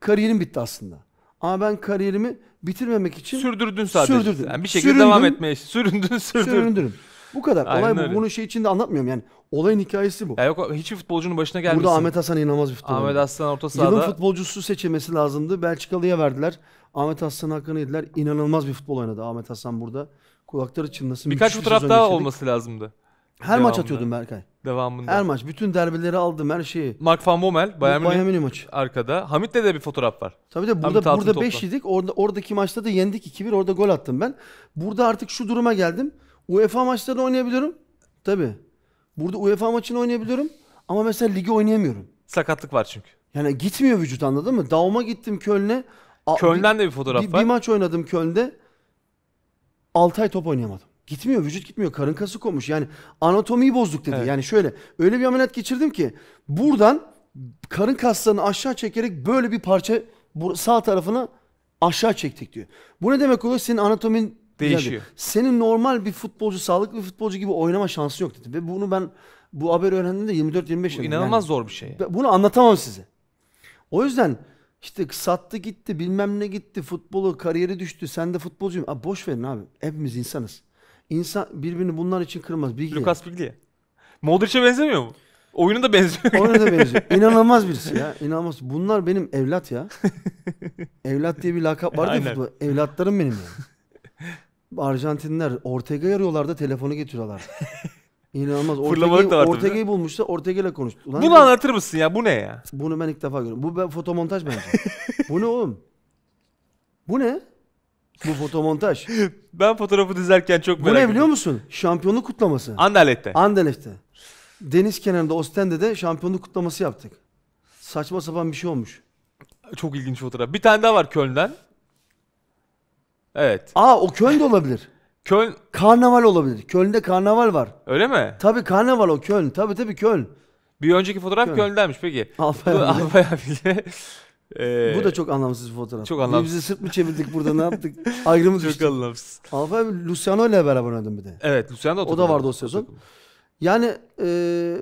kariyerim bitti aslında. Ama ben kariyerimi bitirmemek için sürdürdün sadece. Sürdürdüm. Yani bir şekilde süründüm, devam etmeye süründün, sürdürdün. Süründürüm. Bu kadar. Aynen Olay bu. Öyle. Bunu şey içinde anlatmıyorum yani. Olayın hikayesi bu. Ya yok hiçbir futbolcunun başına gelmesin. Burada Ahmet Hasan inanılmaz bir futbolcu. Ahmet Hasan orta sahada. Yılın futbolcusu seçilmesi lazımdı. Belçikalı'ya verdiler. Ahmet Hasan hakkını yediler. İnanılmaz bir futbol oynadı Ahmet Hasan burada. Kulakları çınlasın. Birkaç fotoğraf daha geçirdik. olması lazımdı. Her maç atıyordum Berkay. Devamında. Her maç. Bütün derbileri aldım her şeyi. Mark van Bommel, Bayern Münih Münih maçı. arkada. Hamit'le de bir fotoğraf var. Tabii de burada altın burada topla. 5 yedik. Orada oradaki maçta da yendik 2-1. Orada gol attım ben. Burada artık şu duruma geldim. UEFA maçlarını oynayabiliyorum. Tabii. Burada UEFA maçını oynayabiliyorum. Ama mesela ligi oynayamıyorum. Sakatlık var çünkü. Yani gitmiyor vücut anladın mı? Dauma gittim Köln'e. A- Köln'den de bir fotoğraf bir, var. bir maç oynadım Köln'de. 6 ay top oynayamadım. Gitmiyor vücut gitmiyor. Karın kası konmuş. Yani anatomiyi bozduk dedi. Evet. Yani şöyle öyle bir ameliyat geçirdim ki buradan karın kaslarını aşağı çekerek böyle bir parça sağ tarafına aşağı çektik diyor. Bu ne demek oluyor? Senin anatomin değişiyor. Yani senin normal bir futbolcu, sağlıklı bir futbolcu gibi oynama şansın yok dedi. Ve bunu ben bu haberi öğrendiğimde 24-25 yaşındaydım. İnanılmaz yani, zor bir şey. Bunu anlatamam size. O yüzden işte sattı gitti bilmem ne gitti futbolu kariyeri düştü sen de futbolcuyum. Abi boş verin abi hepimiz insanız. İnsan birbirini bunlar için kırmaz. Bilgi. Lucas Biglia. Modric'e benzemiyor mu? Oyunu da benziyor. Oyunu da benziyor. İnanılmaz birisi ya. İnanılmaz. Bunlar benim evlat ya. evlat diye bir lakap vardı ya futbol. Evlatlarım benim ya. Arjantinler Ortega yarıyorlardı telefonu getiriyorlar. İnanılmaz. Ortega'yı, Ortega'yı bulmuşlar. Ortega ile konuştu. Ulan Bunu anlatır mısın ya? Bu ne ya? Bunu ben ilk defa görüyorum. Bu ben fotomontaj bence. Bu ne oğlum? Bu ne? Bu fotomontaj. ben fotoğrafı dizerken çok Bu merak ne ediyorum. biliyor musun? Şampiyonluk kutlaması. Anderlet'te. Anderlet'te. Deniz kenarında Ostende'de şampiyonluk kutlaması yaptık. Saçma sapan bir şey olmuş. Çok ilginç fotoğraf. Bir tane daha var Köln'den. Evet. Aa o Köln de olabilir. Köln karnaval olabilir. Köln'de karnaval var. öyle mi? Tabii karnaval o Köln. Tabii tabii Köln. Bir önceki fotoğraf Köln. Köln'denmiş peki. Alfa. abi. Alpay ee, Bu da çok anlamsız bir fotoğraf. Çok anlamsız. Birbirimizi sırt mı çevirdik burada ne yaptık? Ayrımı düştü. Çok anlamsız. Alfa abi Luciano ile beraber oynadım bir de. Evet Luciano da O da vardı o sezon. Yani e,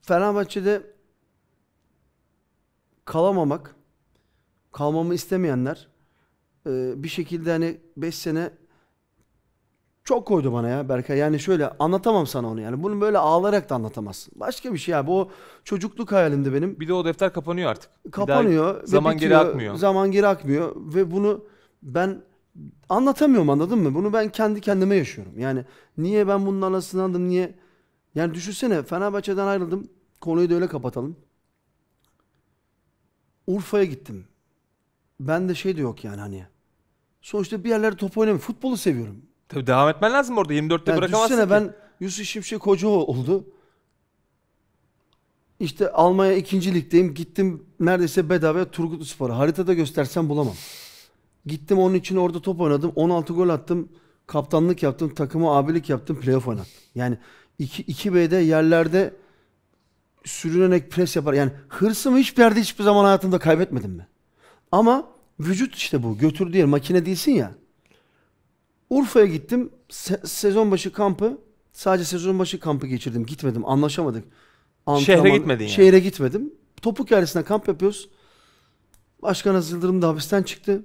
Fenerbahçe'de kalamamak, kalmamı istemeyenler e, bir şekilde hani 5 sene çok koydu bana ya Berkay. Yani şöyle anlatamam sana onu yani. Bunu böyle ağlayarak da anlatamazsın. Başka bir şey abi. O çocukluk hayalimdi benim. Bir de o defter kapanıyor artık. Kapanıyor. ve zaman geri akmıyor. Zaman geri akmıyor ve bunu ben anlatamıyorum anladın mı? Bunu ben kendi kendime yaşıyorum. Yani niye ben bunlarla sınandım niye? Yani düşünsene Fenerbahçe'den ayrıldım. Konuyu da öyle kapatalım. Urfa'ya gittim. Ben de şey de yok yani hani. Sonuçta bir yerlerde top oynamayı futbolu seviyorum. Tabii devam etmen lazım orada. 24'te Yani bırakamazsın. düşünsene ki. ben Yusuf Şimşek hoca oldu. İşte Almanya ikinci ligdeyim. Gittim neredeyse bedavaya Turgutlu Spor'a. Haritada göstersem bulamam. Gittim onun için orada top oynadım. 16 gol attım. Kaptanlık yaptım. takımı abilik yaptım. Playoff oynadım. Yani 2, 2B'de yerlerde sürünerek pres yapar. Yani hırsımı hiçbir yerde hiçbir zaman hayatımda kaybetmedim mi? Ama vücut işte bu. Götür diye makine değilsin ya. Urfa'ya gittim. Se- sezon başı kampı sadece sezon başı kampı geçirdim. Gitmedim. Anlaşamadık. Antrenman, şehre gitmedin yani. Şehre gitmedim. Topuk yerlisine kamp yapıyoruz. Başkan Aziz Yıldırım da hapisten çıktı.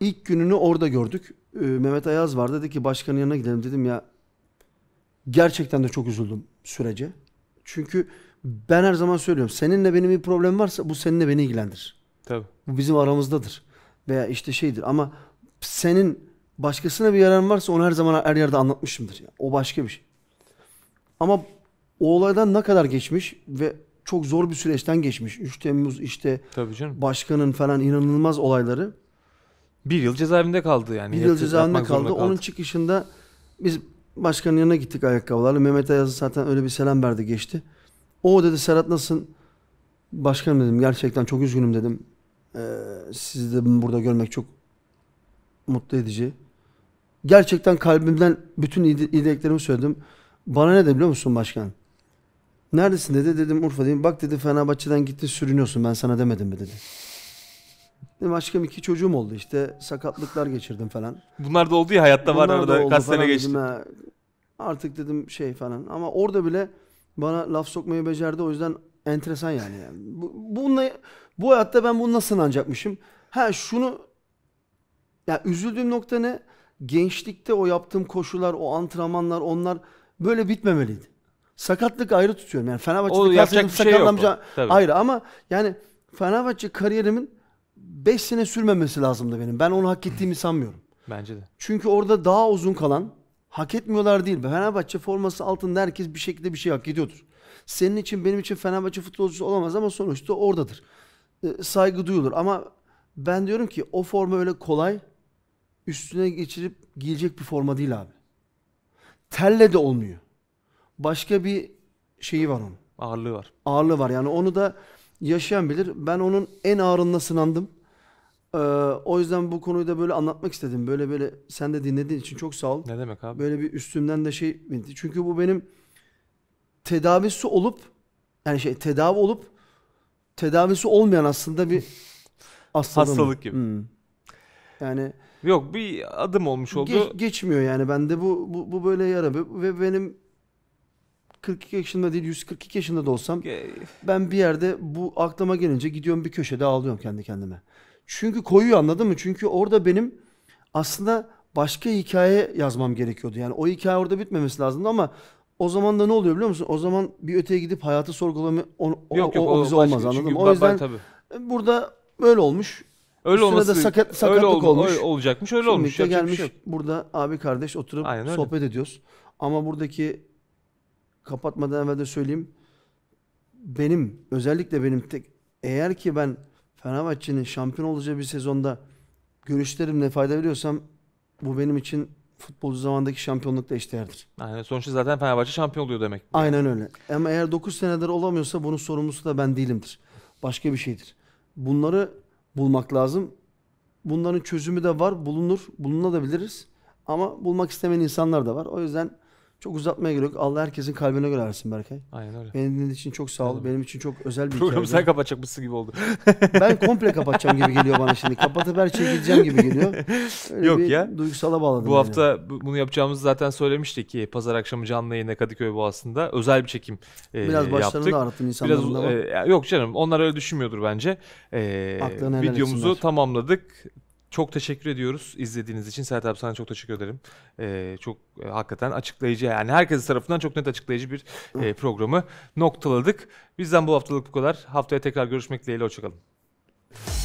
İlk gününü orada gördük. Ee, Mehmet Ayaz var. Dedi ki başkanın yanına gidelim. Dedim ya gerçekten de çok üzüldüm sürece. Çünkü ben her zaman söylüyorum. Seninle benim bir problem varsa bu seninle beni ilgilendirir. Tabii. Bu bizim aramızdadır. Veya işte şeydir ama senin başkasına bir yaran varsa onu her zaman her yerde anlatmışımdır. Yani o başka bir şey. Ama o olaydan ne kadar geçmiş ve çok zor bir süreçten geçmiş. 3 Temmuz işte Tabii canım. başkanın falan inanılmaz olayları. Bir yıl cezaevinde kaldı yani. Bir yıl cezaevinde kaldı. kaldı. Onun çıkışında biz başkanın yanına gittik ayakkabılarla. Mehmet Ayaz'ı zaten öyle bir selam verdi geçti. O dedi Serhat nasılsın? Başkanım dedim gerçekten çok üzgünüm dedim. Ee, sizi de burada görmek çok mutlu edici. Gerçekten kalbimden bütün iyiliklerimi söyledim. Bana ne dedi biliyor musun başkan? Neredesin dedi. Dedim Urfa'dayım. Bak dedi Fenerbahçe'den gitti sürünüyorsun. Ben sana demedim mi dedi. Dedim aşkım iki çocuğum oldu işte. Sakatlıklar geçirdim falan. Bunlar da oldu ya hayatta var arada. Kaç sene geçti. Artık dedim şey falan. Ama orada bile bana laf sokmayı becerdi. O yüzden enteresan yani. yani. Bu, bununla, bu hayatta ben bunu nasıl ancakmışım? Ha şunu ya üzüldüğüm nokta ne? gençlikte o yaptığım koşular, o antrenmanlar onlar böyle bitmemeliydi. Sakatlık ayrı tutuyorum. Yani Fenerbahçe'de kalsaydım bir şey sakatlanmayacağı ayrı ama yani Fenerbahçe kariyerimin 5 sene sürmemesi lazımdı benim. Ben onu hak ettiğimi sanmıyorum. Bence de. Çünkü orada daha uzun kalan hak etmiyorlar değil. Fenerbahçe forması altında herkes bir şekilde bir şey hak ediyordur. Senin için benim için Fenerbahçe futbolcusu olamaz ama sonuçta oradadır. E, saygı duyulur ama ben diyorum ki o forma öyle kolay üstüne geçirip giyecek bir forma değil abi. Telle de olmuyor. Başka bir şeyi var onun. Ağırlığı var. Ağırlığı var. Yani onu da yaşayan bilir. Ben onun en ağırında sınandım. Ee, o yüzden bu konuyu da böyle anlatmak istedim. Böyle böyle sen de dinlediğin için çok sağ ol. Ne demek abi? Böyle bir üstümden de şey bindi. Çünkü bu benim tedavisi olup yani şey tedavi olup tedavisi olmayan aslında bir hastalık. Hastalık gibi. Hmm. Yani Yok bir adım olmuş oldu. Geç, geçmiyor yani bende bu, bu bu böyle yara ve benim 42 yaşında değil 142 yaşında da olsam ben bir yerde bu aklıma gelince gidiyorum bir köşede ağlıyorum kendi kendime. Çünkü koyuyor anladın mı? Çünkü orada benim aslında başka hikaye yazmam gerekiyordu. Yani o hikaye orada bitmemesi lazımdı ama o zaman da ne oluyor biliyor musun? O zaman bir öteye gidip hayatı sorgulamak o, o, o, o bize olmaz anladın mı? O yüzden tabii. burada böyle olmuş. Öyle olması sırada sakat, sakatlık öyle oldu, olmuş. Öyle olacakmış öyle Şimdi olmuş. Birlikte gelmiş şey burada abi kardeş oturup Aynen öyle. sohbet ediyoruz. Ama buradaki kapatmadan evvel de söyleyeyim. Benim özellikle benim tek eğer ki ben Fenerbahçe'nin şampiyon olacağı bir sezonda görüşlerimle fayda veriyorsam bu benim için futbolcu zamandaki şampiyonlukla eşdeğerdir. Aynen. Sonuçta zaten Fenerbahçe şampiyon oluyor demek. Aynen öyle. Ama eğer 9 senedir olamıyorsa bunun sorumlusu da ben değilimdir. Başka bir şeydir. Bunları bulmak lazım. Bunların çözümü de var, bulunur, bulunabiliriz. Ama bulmak istemeyen insanlar da var. O yüzden çok uzatmaya gerek yok. Allah herkesin kalbine göre versin Berkay. Aynen öyle. Benim için çok sağ ol. Aynen. Benim için çok özel bir Programı hikaye. sen kapatacakmışsın gibi oldu. ben komple kapatacağım gibi geliyor bana şimdi. Kapatıp her şeye gideceğim gibi geliyor. Öyle yok ya. Duygusala bağladım. Bu yani. hafta bunu yapacağımızı zaten söylemiştik ki pazar akşamı canlı yayında Kadıköy Boğazı'nda özel bir çekim e, Biraz başlarını da ağrıttın insanların Biraz, e, Yok canım onlar öyle düşünmüyordur bence. E, Aklını videomuzu tamamladık. Çok teşekkür ediyoruz izlediğiniz için. Serhat abi sana çok teşekkür ederim. Ee, çok e, hakikaten açıklayıcı yani herkes tarafından çok net açıklayıcı bir e, programı noktaladık. Bizden bu haftalık bu kadar. Haftaya tekrar görüşmek dileğiyle. Hoşçakalın.